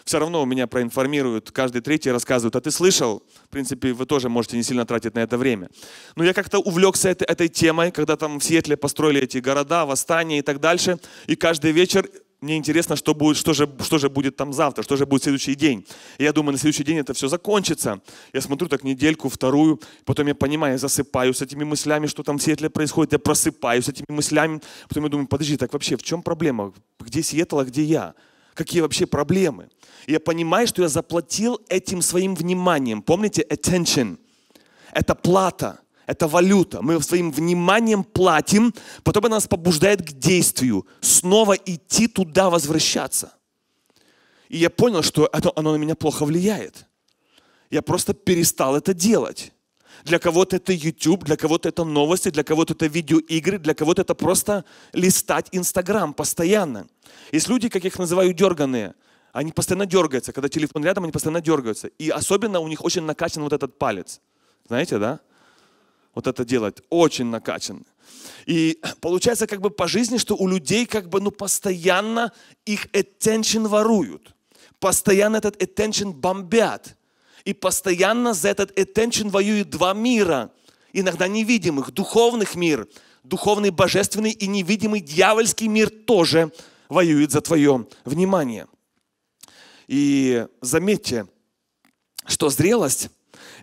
Все равно у меня проинформируют, каждый третий рассказывают, а ты слышал? В принципе, вы тоже можете не сильно тратить на это время. Но я как-то увлекся этой, этой темой, когда там в Сиэтле построили эти города, восстания и так дальше. И каждый вечер мне интересно, что, будет, что, же, что же будет там завтра, что же будет в следующий день. И я думаю, на следующий день это все закончится. Я смотрю так недельку, вторую, потом я понимаю, я засыпаю с этими мыслями, что там в Сиэтле происходит, я просыпаюсь с этими мыслями. Потом я думаю, подожди, так вообще в чем проблема? Где Сиэтл, а где я? Какие вообще проблемы? И я понимаю, что я заплатил этим своим вниманием. Помните, attention – это плата – это валюта. Мы своим вниманием платим, потом она нас побуждает к действию, снова идти туда возвращаться. И я понял, что это, оно на меня плохо влияет. Я просто перестал это делать. Для кого-то это YouTube, для кого-то это новости, для кого-то это видеоигры, для кого-то это просто листать Инстаграм постоянно. Есть люди, как я их называю, дерганые. Они постоянно дергаются. Когда телефон рядом, они постоянно дергаются. И особенно у них очень накачан вот этот палец. Знаете, да? вот это делать, очень накачаны. И получается как бы по жизни, что у людей как бы ну постоянно их attention воруют. Постоянно этот attention бомбят. И постоянно за этот attention воюют два мира. Иногда невидимых, духовных мир. Духовный, божественный и невидимый дьявольский мир тоже воюет за твое внимание. И заметьте, что зрелость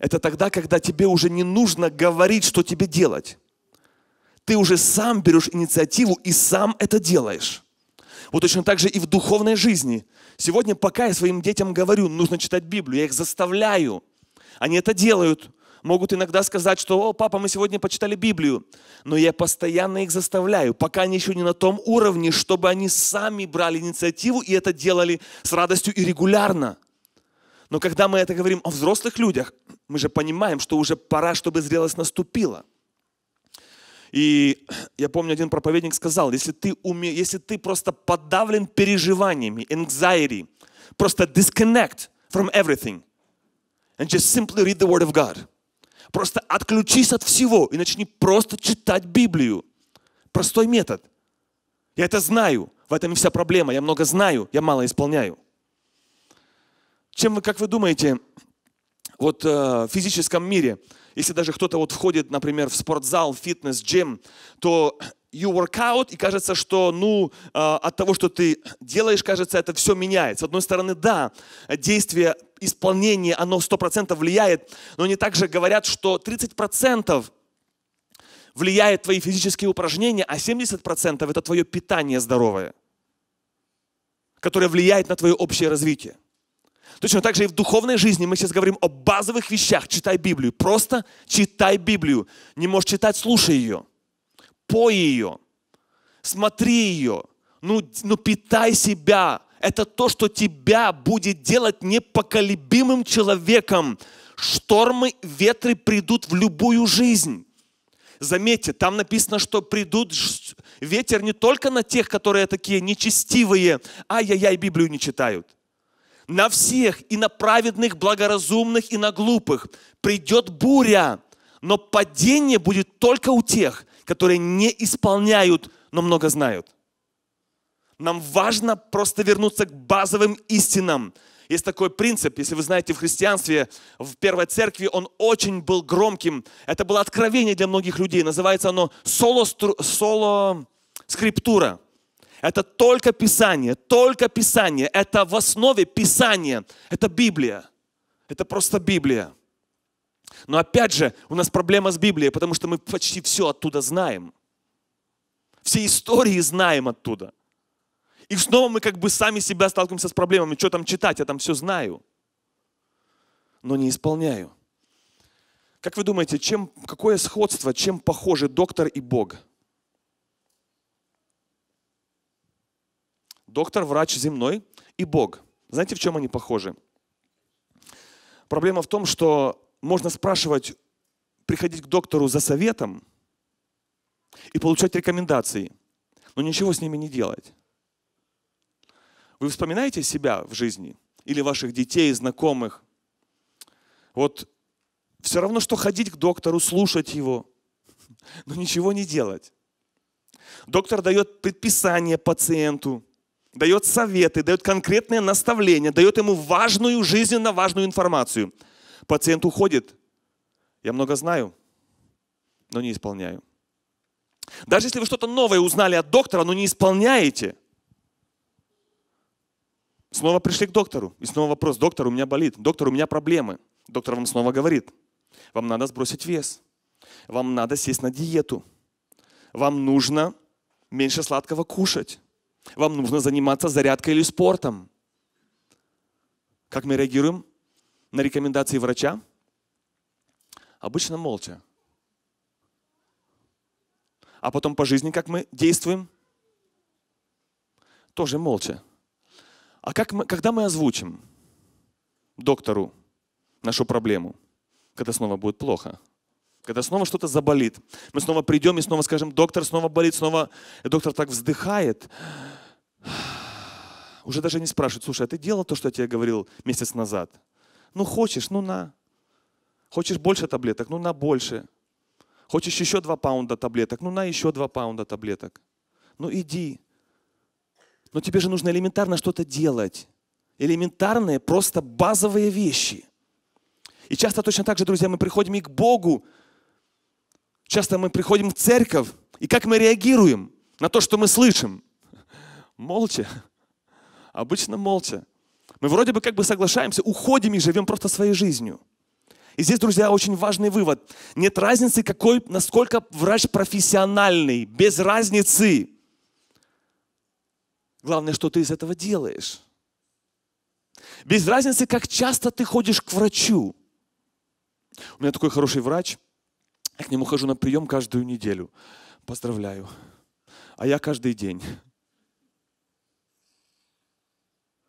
это тогда, когда тебе уже не нужно говорить, что тебе делать. Ты уже сам берешь инициативу и сам это делаешь. Вот точно так же и в духовной жизни. Сегодня, пока я своим детям говорю, нужно читать Библию, я их заставляю. Они это делают. Могут иногда сказать, что «О, папа, мы сегодня почитали Библию». Но я постоянно их заставляю, пока они еще не на том уровне, чтобы они сами брали инициативу и это делали с радостью и регулярно. Но когда мы это говорим о взрослых людях, мы же понимаем, что уже пора, чтобы зрелость наступила. И я помню, один проповедник сказал, если ты, уме... если ты просто подавлен переживаниями, anxiety, просто disconnect from everything and just simply read the Word of God. Просто отключись от всего и начни просто читать Библию. Простой метод. Я это знаю. В этом и вся проблема. Я много знаю, я мало исполняю чем, вы, как вы думаете, вот э, в физическом мире, если даже кто-то вот входит, например, в спортзал, фитнес, джим, то you work out, и кажется, что, ну, э, от того, что ты делаешь, кажется, это все меняется. С одной стороны, да, действие, исполнение, оно процентов влияет, но они также говорят, что 30% влияет твои физические упражнения, а 70% это твое питание здоровое, которое влияет на твое общее развитие. Точно так же и в духовной жизни мы сейчас говорим о базовых вещах. Читай Библию. Просто читай Библию. Не можешь читать, слушай ее. Пой ее. Смотри ее. Ну, ну питай себя. Это то, что тебя будет делать непоколебимым человеком. Штормы, ветры придут в любую жизнь. Заметьте, там написано, что придут ветер не только на тех, которые такие нечестивые, ай-яй-яй, Библию не читают на всех, и на праведных, благоразумных, и на глупых. Придет буря, но падение будет только у тех, которые не исполняют, но много знают. Нам важно просто вернуться к базовым истинам. Есть такой принцип, если вы знаете, в христианстве, в первой церкви он очень был громким. Это было откровение для многих людей. Называется оно соло, соло скриптура. Это только Писание, только Писание. Это в основе Писание. Это Библия. Это просто Библия. Но опять же, у нас проблема с Библией, потому что мы почти все оттуда знаем. Все истории знаем оттуда. И снова мы как бы сами себя сталкиваемся с проблемами. Что там читать? Я там все знаю. Но не исполняю. Как вы думаете, чем, какое сходство, чем похожи доктор и Бог? Доктор, врач земной и Бог. Знаете, в чем они похожи? Проблема в том, что можно спрашивать, приходить к доктору за советом и получать рекомендации, но ничего с ними не делать. Вы вспоминаете себя в жизни или ваших детей, знакомых? Вот все равно, что ходить к доктору, слушать его, но ничего не делать. Доктор дает предписание пациенту, дает советы, дает конкретные наставления, дает ему важную, жизненно важную информацию. Пациент уходит. Я много знаю, но не исполняю. Даже если вы что-то новое узнали от доктора, но не исполняете, снова пришли к доктору. И снова вопрос, доктор, у меня болит, доктор, у меня проблемы. Доктор вам снова говорит, вам надо сбросить вес, вам надо сесть на диету, вам нужно меньше сладкого кушать. Вам нужно заниматься зарядкой или спортом. Как мы реагируем на рекомендации врача? Обычно молча. А потом по жизни, как мы действуем? Тоже молча. А как мы, когда мы озвучим доктору нашу проблему, когда снова будет плохо, когда снова что-то заболит, мы снова придем и снова скажем, доктор снова болит, снова и доктор так вздыхает, уже даже не спрашивают, слушай, а ты делал то, что я тебе говорил месяц назад? Ну хочешь, ну на. Хочешь больше таблеток, ну на больше. Хочешь еще два паунда таблеток, ну на еще два паунда таблеток. Ну иди. Но тебе же нужно элементарно что-то делать. Элементарные, просто базовые вещи. И часто точно так же, друзья, мы приходим и к Богу. Часто мы приходим в церковь. И как мы реагируем на то, что мы слышим? Молча. Обычно молча. Мы вроде бы как бы соглашаемся, уходим и живем просто своей жизнью. И здесь, друзья, очень важный вывод. Нет разницы, какой, насколько врач профессиональный, без разницы. Главное, что ты из этого делаешь. Без разницы, как часто ты ходишь к врачу. У меня такой хороший врач, я к нему хожу на прием каждую неделю. Поздравляю. А я каждый день.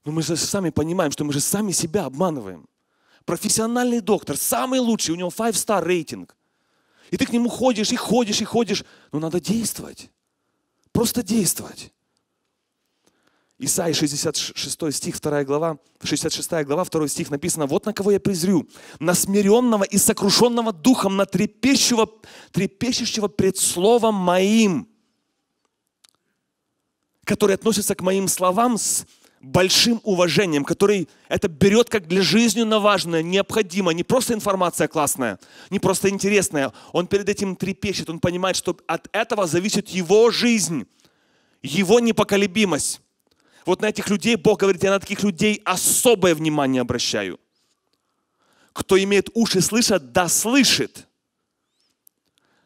Но мы же сами понимаем, что мы же сами себя обманываем. Профессиональный доктор, самый лучший, у него 5-star рейтинг. И ты к нему ходишь, и ходишь, и ходишь. Но надо действовать. Просто действовать. Исаия 66 стих, 2 глава, 66 глава, 2 стих написано, «Вот на кого я презрю, на смиренного и сокрушенного духом, на трепещущего, трепещущего пред словом моим, который относится к моим словам с большим уважением, который это берет как для жизненно важное, необходимо, не просто информация классная, не просто интересная. Он перед этим трепещет, он понимает, что от этого зависит его жизнь, его непоколебимость. Вот на этих людей Бог говорит, я на таких людей особое внимание обращаю. Кто имеет уши слышат, да слышит.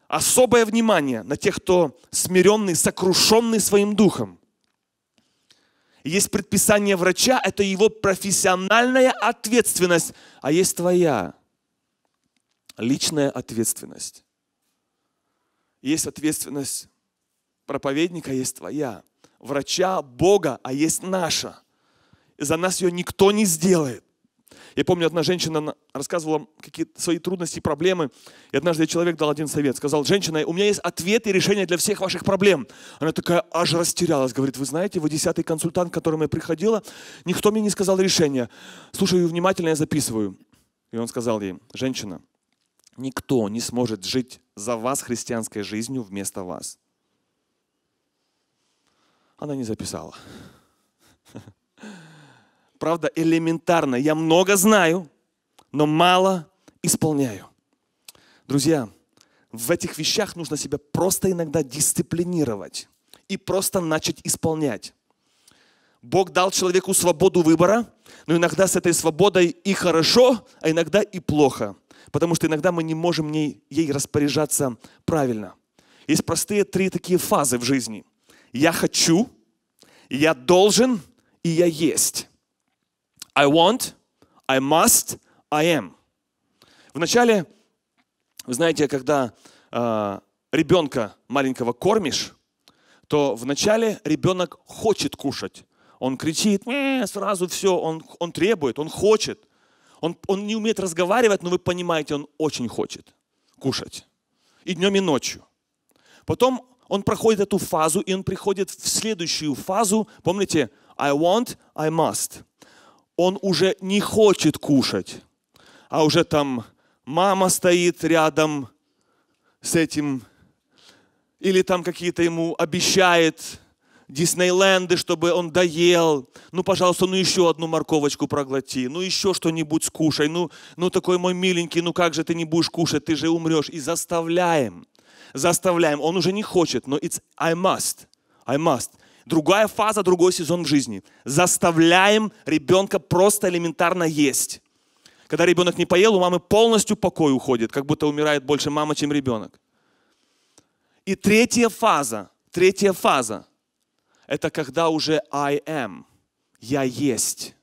Особое внимание на тех, кто смиренный, сокрушенный своим духом – есть предписание врача, это его профессиональная ответственность, а есть твоя личная ответственность. Есть ответственность проповедника, а есть твоя. Врача, Бога, а есть наша. И за нас ее никто не сделает. Я помню, одна женщина рассказывала какие-то свои трудности и проблемы. И однажды человек дал один совет. Сказал, женщина, у меня есть ответ и решение для всех ваших проблем. Она такая аж растерялась. Говорит, вы знаете, вы десятый консультант, к которому я приходила. Никто мне не сказал решения. Слушаю внимательно, я записываю. И он сказал ей, женщина, никто не сможет жить за вас христианской жизнью вместо вас. Она не записала. правда элементарно Я много знаю, но мало исполняю. Друзья, в этих вещах нужно себя просто иногда дисциплинировать и просто начать исполнять. Бог дал человеку свободу выбора, но иногда с этой свободой и хорошо, а иногда и плохо, потому что иногда мы не можем ней, ей распоряжаться правильно. Есть простые три такие фазы в жизни. Я хочу, я должен и я есть. I want, I must, I am. Вначале, вы знаете, когда э, ребенка маленького кормишь, то вначале ребенок хочет кушать. Он кричит, э, сразу все, он, он требует, он хочет. Он, он не умеет разговаривать, но вы понимаете, он очень хочет кушать. И днем, и ночью. Потом он проходит эту фазу, и он приходит в следующую фазу. Помните, I want, I must он уже не хочет кушать, а уже там мама стоит рядом с этим, или там какие-то ему обещает Диснейленды, чтобы он доел. Ну, пожалуйста, ну еще одну морковочку проглоти, ну еще что-нибудь скушай, ну, ну такой мой миленький, ну как же ты не будешь кушать, ты же умрешь. И заставляем, заставляем. Он уже не хочет, но it's I must, I must – Другая фаза, другой сезон в жизни. Заставляем ребенка просто элементарно есть. Когда ребенок не поел, у мамы полностью покой уходит, как будто умирает больше мама, чем ребенок. И третья фаза, третья фаза, это когда уже I am, я есть.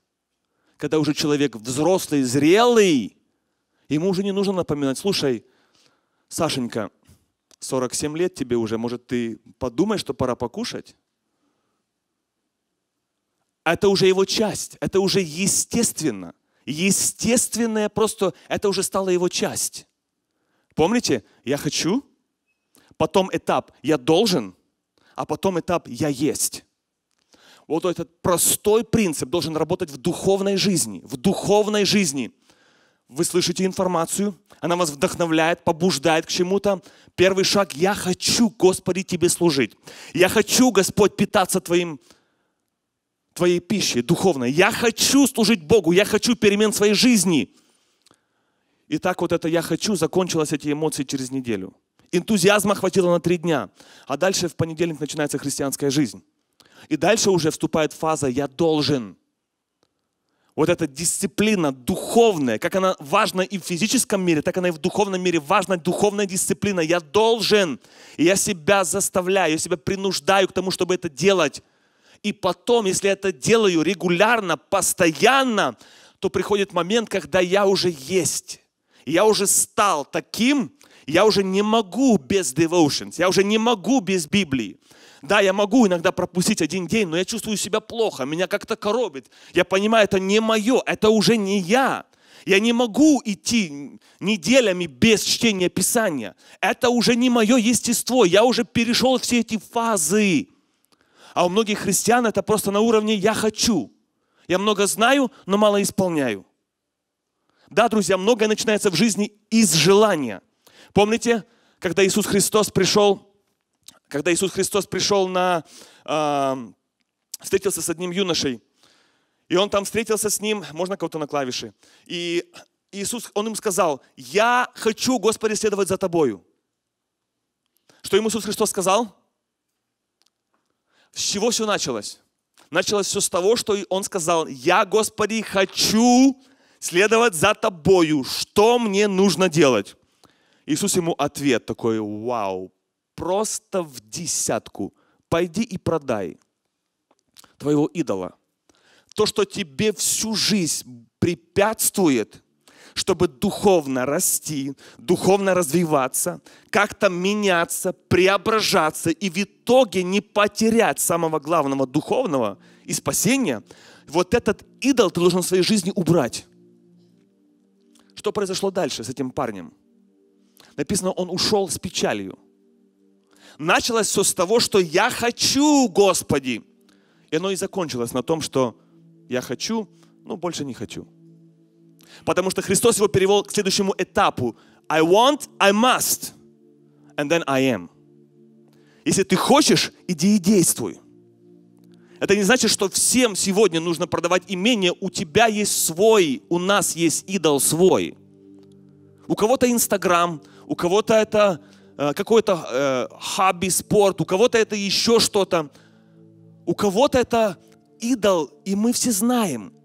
Когда уже человек взрослый, зрелый, ему уже не нужно напоминать, слушай, Сашенька, 47 лет тебе уже, может, ты подумай, что пора покушать? это уже его часть, это уже естественно. Естественное просто, это уже стало его часть. Помните, я хочу, потом этап я должен, а потом этап я есть. Вот этот простой принцип должен работать в духовной жизни, в духовной жизни. Вы слышите информацию, она вас вдохновляет, побуждает к чему-то. Первый шаг – я хочу, Господи, Тебе служить. Я хочу, Господь, питаться Твоим твоей пищи духовной. Я хочу служить Богу, я хочу перемен своей жизни. И так вот это «я хочу» закончилось эти эмоции через неделю. Энтузиазма хватило на три дня. А дальше в понедельник начинается христианская жизнь. И дальше уже вступает фаза «я должен». Вот эта дисциплина духовная, как она важна и в физическом мире, так она и в духовном мире важна духовная дисциплина. Я должен, и я себя заставляю, я себя принуждаю к тому, чтобы это делать. И потом, если я это делаю регулярно, постоянно, то приходит момент, когда я уже есть. Я уже стал таким, я уже не могу без devotions, я уже не могу без Библии. Да, я могу иногда пропустить один день, но я чувствую себя плохо, меня как-то коробит. Я понимаю, это не мое, это уже не я. Я не могу идти неделями без чтения Писания. Это уже не мое естество. Я уже перешел все эти фазы. А у многих христиан это просто на уровне «я хочу». Я много знаю, но мало исполняю. Да, друзья, многое начинается в жизни из желания. Помните, когда Иисус Христос пришел, когда Иисус Христос пришел на, э, встретился с одним юношей, и он там встретился с ним, можно кого-то на клавиши, и Иисус, он им сказал, я хочу, Господи, следовать за тобою. Что им Иисус Христос сказал? С чего все началось? Началось все с того, что он сказал, «Я, Господи, хочу следовать за Тобою. Что мне нужно делать?» Иисус ему ответ такой, «Вау, просто в десятку. Пойди и продай твоего идола. То, что тебе всю жизнь препятствует, чтобы духовно расти, духовно развиваться, как-то меняться, преображаться и в итоге не потерять самого главного духовного и спасения, вот этот идол ты должен в своей жизни убрать. Что произошло дальше с этим парнем? Написано, он ушел с печалью. Началось все с того, что я хочу, Господи. И оно и закончилось на том, что я хочу, но больше не хочу. Потому что Христос его перевел к следующему этапу. I want, I must, and then I am. Если ты хочешь, иди и действуй. Это не значит, что всем сегодня нужно продавать имение. У тебя есть свой, у нас есть идол свой. У кого-то Инстаграм, у кого-то это э, какой-то э, хобби, спорт, у кого-то это еще что-то. У кого-то это идол, и мы все знаем –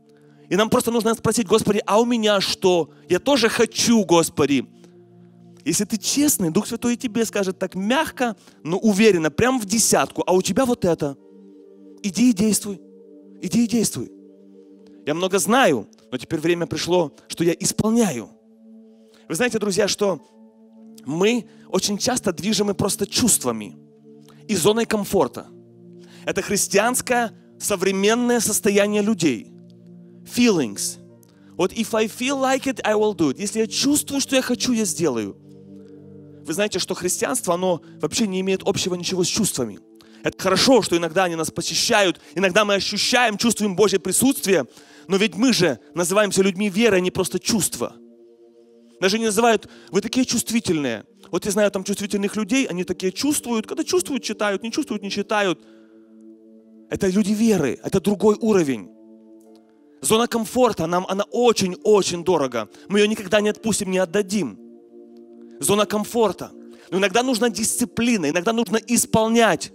и нам просто нужно спросить, Господи, а у меня что? Я тоже хочу, Господи. Если ты честный, Дух Святой и тебе скажет так мягко, но уверенно, прям в десятку, а у тебя вот это. Иди и действуй. Иди и действуй. Я много знаю, но теперь время пришло, что я исполняю. Вы знаете, друзья, что мы очень часто движимы просто чувствами и зоной комфорта. Это христианское современное состояние людей – feelings. Вот if I feel like it, I will do it. Если я чувствую, что я хочу, я сделаю. Вы знаете, что христианство, оно вообще не имеет общего ничего с чувствами. Это хорошо, что иногда они нас посещают, иногда мы ощущаем, чувствуем Божье присутствие, но ведь мы же называемся людьми веры, а не просто чувства. Даже не называют, вы такие чувствительные. Вот я знаю там чувствительных людей, они такие чувствуют, когда чувствуют, читают, не чувствуют, не читают. Это люди веры, это другой уровень. Зона комфорта нам, она очень-очень дорого. Мы ее никогда не отпустим, не отдадим. Зона комфорта. Но иногда нужна дисциплина, иногда нужно исполнять.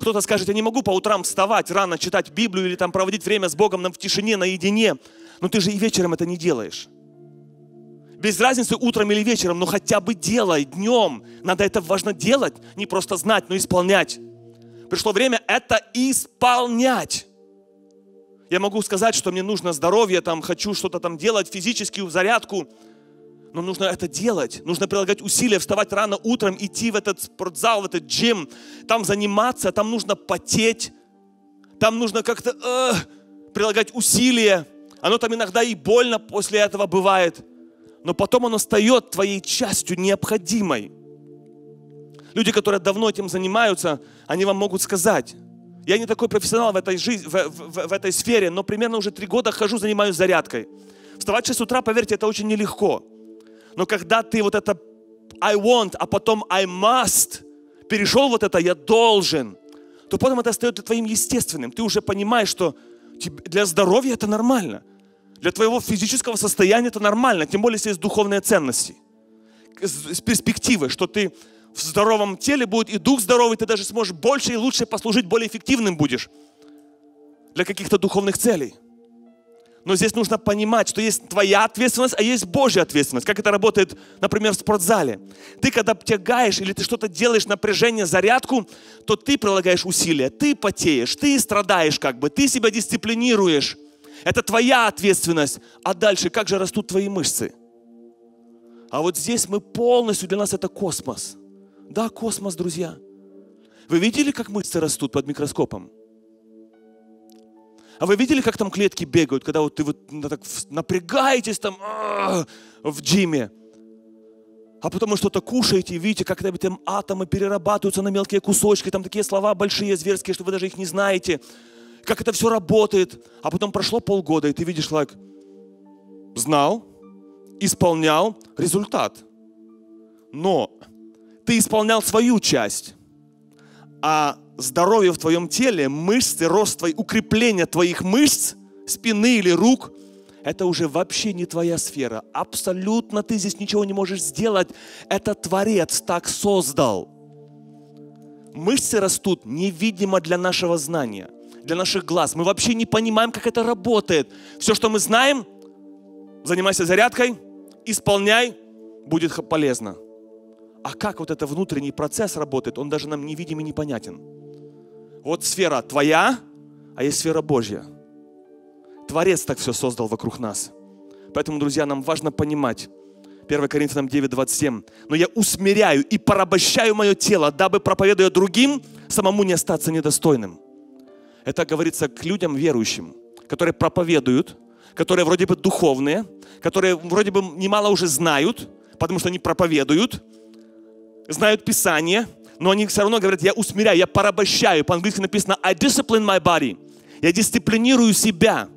Кто-то скажет, я не могу по утрам вставать, рано читать Библию или там проводить время с Богом нам в тишине, наедине. Но ты же и вечером это не делаешь. Без разницы утром или вечером, но хотя бы делай днем. Надо это важно делать, не просто знать, но исполнять. Пришло время это исполнять. Я могу сказать, что мне нужно здоровье, там, хочу что-то там делать, физическую зарядку. Но нужно это делать. Нужно прилагать усилия, вставать рано утром, идти в этот спортзал, в этот джим. Там заниматься, там нужно потеть. Там нужно как-то э, прилагать усилия. Оно там иногда и больно после этого бывает. Но потом оно встает твоей частью необходимой. Люди, которые давно этим занимаются, они вам могут сказать, я не такой профессионал в этой, жизни, в, в, в этой сфере, но примерно уже три года хожу, занимаюсь зарядкой. Вставать в 6 утра, поверьте, это очень нелегко. Но когда ты вот это I want, а потом I must, перешел вот это я должен, то потом это остается твоим естественным. Ты уже понимаешь, что для здоровья это нормально. Для твоего физического состояния это нормально, тем более если есть духовные ценности. С перспективы, что ты в здоровом теле будет и дух здоровый, ты даже сможешь больше и лучше послужить, более эффективным будешь для каких-то духовных целей. Но здесь нужно понимать, что есть твоя ответственность, а есть Божья ответственность. Как это работает, например, в спортзале. Ты когда тягаешь или ты что-то делаешь, напряжение, зарядку, то ты прилагаешь усилия, ты потеешь, ты страдаешь как бы, ты себя дисциплинируешь. Это твоя ответственность. А дальше, как же растут твои мышцы? А вот здесь мы полностью, для нас это космос. Да, космос, друзья. Вы видели, как мышцы растут под микроскопом? А вы видели, как там клетки бегают, когда вот ты вот так напрягаетесь там в джиме? А потом вы что-то кушаете, видите, как там атомы перерабатываются на мелкие кусочки, там такие слова большие, зверские, что вы даже их не знаете. Как это все работает. А потом прошло полгода, и ты видишь, лайк, знал, исполнял результат. Но ты исполнял свою часть, а здоровье в твоем теле, мышцы, рост твой, укрепление твоих мышц, спины или рук, это уже вообще не твоя сфера. Абсолютно ты здесь ничего не можешь сделать. Это Творец так создал. Мышцы растут невидимо для нашего знания, для наших глаз. Мы вообще не понимаем, как это работает. Все, что мы знаем, занимайся зарядкой, исполняй, будет полезно. А как вот этот внутренний процесс работает, он даже нам невидим и непонятен. Вот сфера твоя, а есть сфера Божья. Творец так все создал вокруг нас. Поэтому, друзья, нам важно понимать, 1 Коринфянам 9, 27. «Но я усмиряю и порабощаю мое тело, дабы, проповедуя другим, самому не остаться недостойным». Это говорится к людям верующим, которые проповедуют, которые вроде бы духовные, которые вроде бы немало уже знают, потому что они проповедуют – знают Писание, но они все равно говорят, я усмиряю, я порабощаю. По-английски написано I discipline my body. Я дисциплинирую себя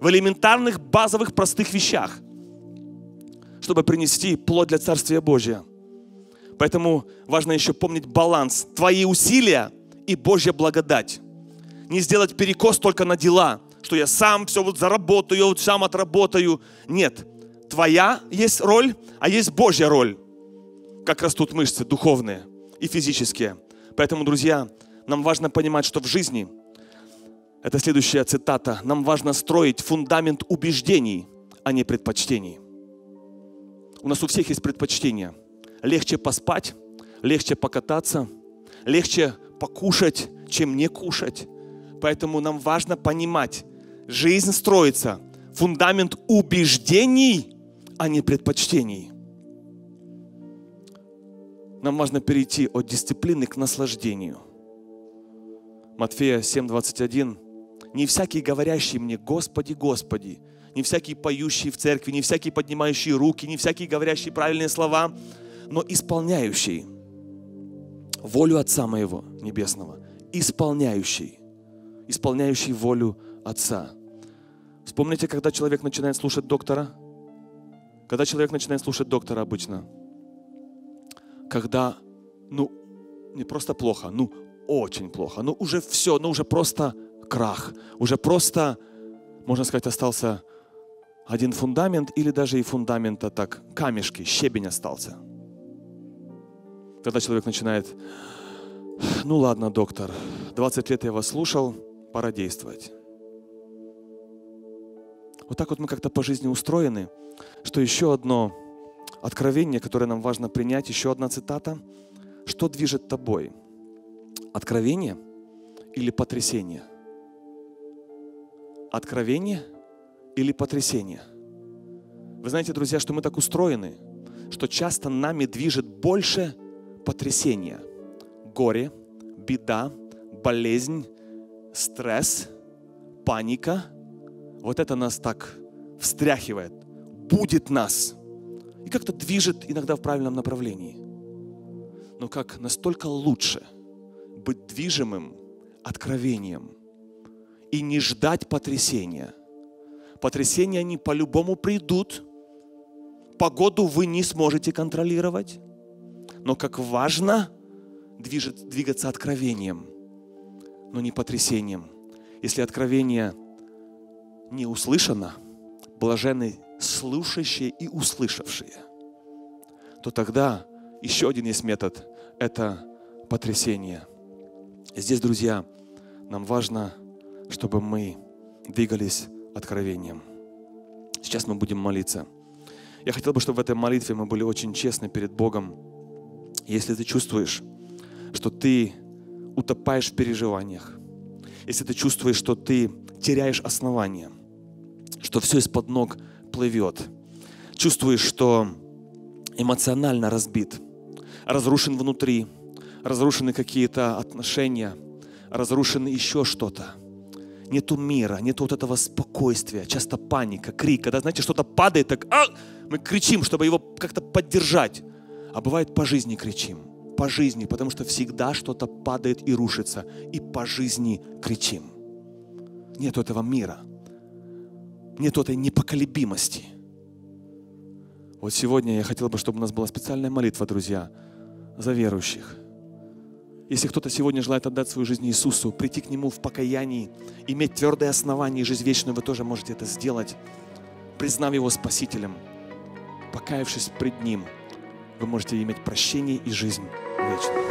в элементарных, базовых, простых вещах, чтобы принести плод для Царствия Божия. Поэтому важно еще помнить баланс. Твои усилия и Божья благодать. Не сделать перекос только на дела, что я сам все вот заработаю, вот сам отработаю. Нет, твоя есть роль, а есть Божья роль как растут мышцы духовные и физические. Поэтому, друзья, нам важно понимать, что в жизни, это следующая цитата, нам важно строить фундамент убеждений, а не предпочтений. У нас у всех есть предпочтения. Легче поспать, легче покататься, легче покушать, чем не кушать. Поэтому нам важно понимать, жизнь строится, фундамент убеждений, а не предпочтений нам важно перейти от дисциплины к наслаждению. Матфея 7:21. «Не всякий, говорящий мне, Господи, Господи, не всякий поющий в церкви, не всякий поднимающий руки, не всякий говорящий правильные слова, но исполняющий волю Отца моего Небесного, исполняющий, исполняющий волю Отца. Вспомните, когда человек начинает слушать доктора? Когда человек начинает слушать доктора обычно – когда, ну, не просто плохо, ну, очень плохо, ну, уже все, ну, уже просто крах, уже просто, можно сказать, остался один фундамент или даже и фундамента так, камешки, щебень остался. Тогда человек начинает, ну ладно, доктор, 20 лет я вас слушал, пора действовать. Вот так вот мы как-то по жизни устроены, что еще одно откровение, которое нам важно принять. Еще одна цитата. Что движет тобой? Откровение или потрясение? Откровение или потрясение? Вы знаете, друзья, что мы так устроены, что часто нами движет больше потрясения. Горе, беда, болезнь, стресс, паника. Вот это нас так встряхивает, будет нас – и как-то движет иногда в правильном направлении. Но как настолько лучше быть движимым откровением и не ждать потрясения. Потрясения они по-любому придут. Погоду вы не сможете контролировать. Но как важно движет, двигаться откровением, но не потрясением. Если откровение не услышано, блаженный слушающие и услышавшие, то тогда еще один есть метод – это потрясение. Здесь, друзья, нам важно, чтобы мы двигались откровением. Сейчас мы будем молиться. Я хотел бы, чтобы в этой молитве мы были очень честны перед Богом. Если ты чувствуешь, что ты утопаешь в переживаниях, если ты чувствуешь, что ты теряешь основания, что все из-под ног – плывет. Чувствуешь, что эмоционально разбит, разрушен внутри, разрушены какие-то отношения, разрушены еще что-то. Нету мира, нету вот этого спокойствия, часто паника, крик. Когда, знаете, что-то падает, так а! мы кричим, чтобы его как-то поддержать. А бывает по жизни кричим, по жизни, потому что всегда что-то падает и рушится. И по жизни кричим. Нет этого мира – нет этой непоколебимости. Вот сегодня я хотел бы, чтобы у нас была специальная молитва, друзья, за верующих. Если кто-то сегодня желает отдать свою жизнь Иисусу, прийти к Нему в покаянии, иметь твердое основание и жизнь вечную, вы тоже можете это сделать, признав Его Спасителем, покаявшись пред Ним, вы можете иметь прощение и жизнь вечную.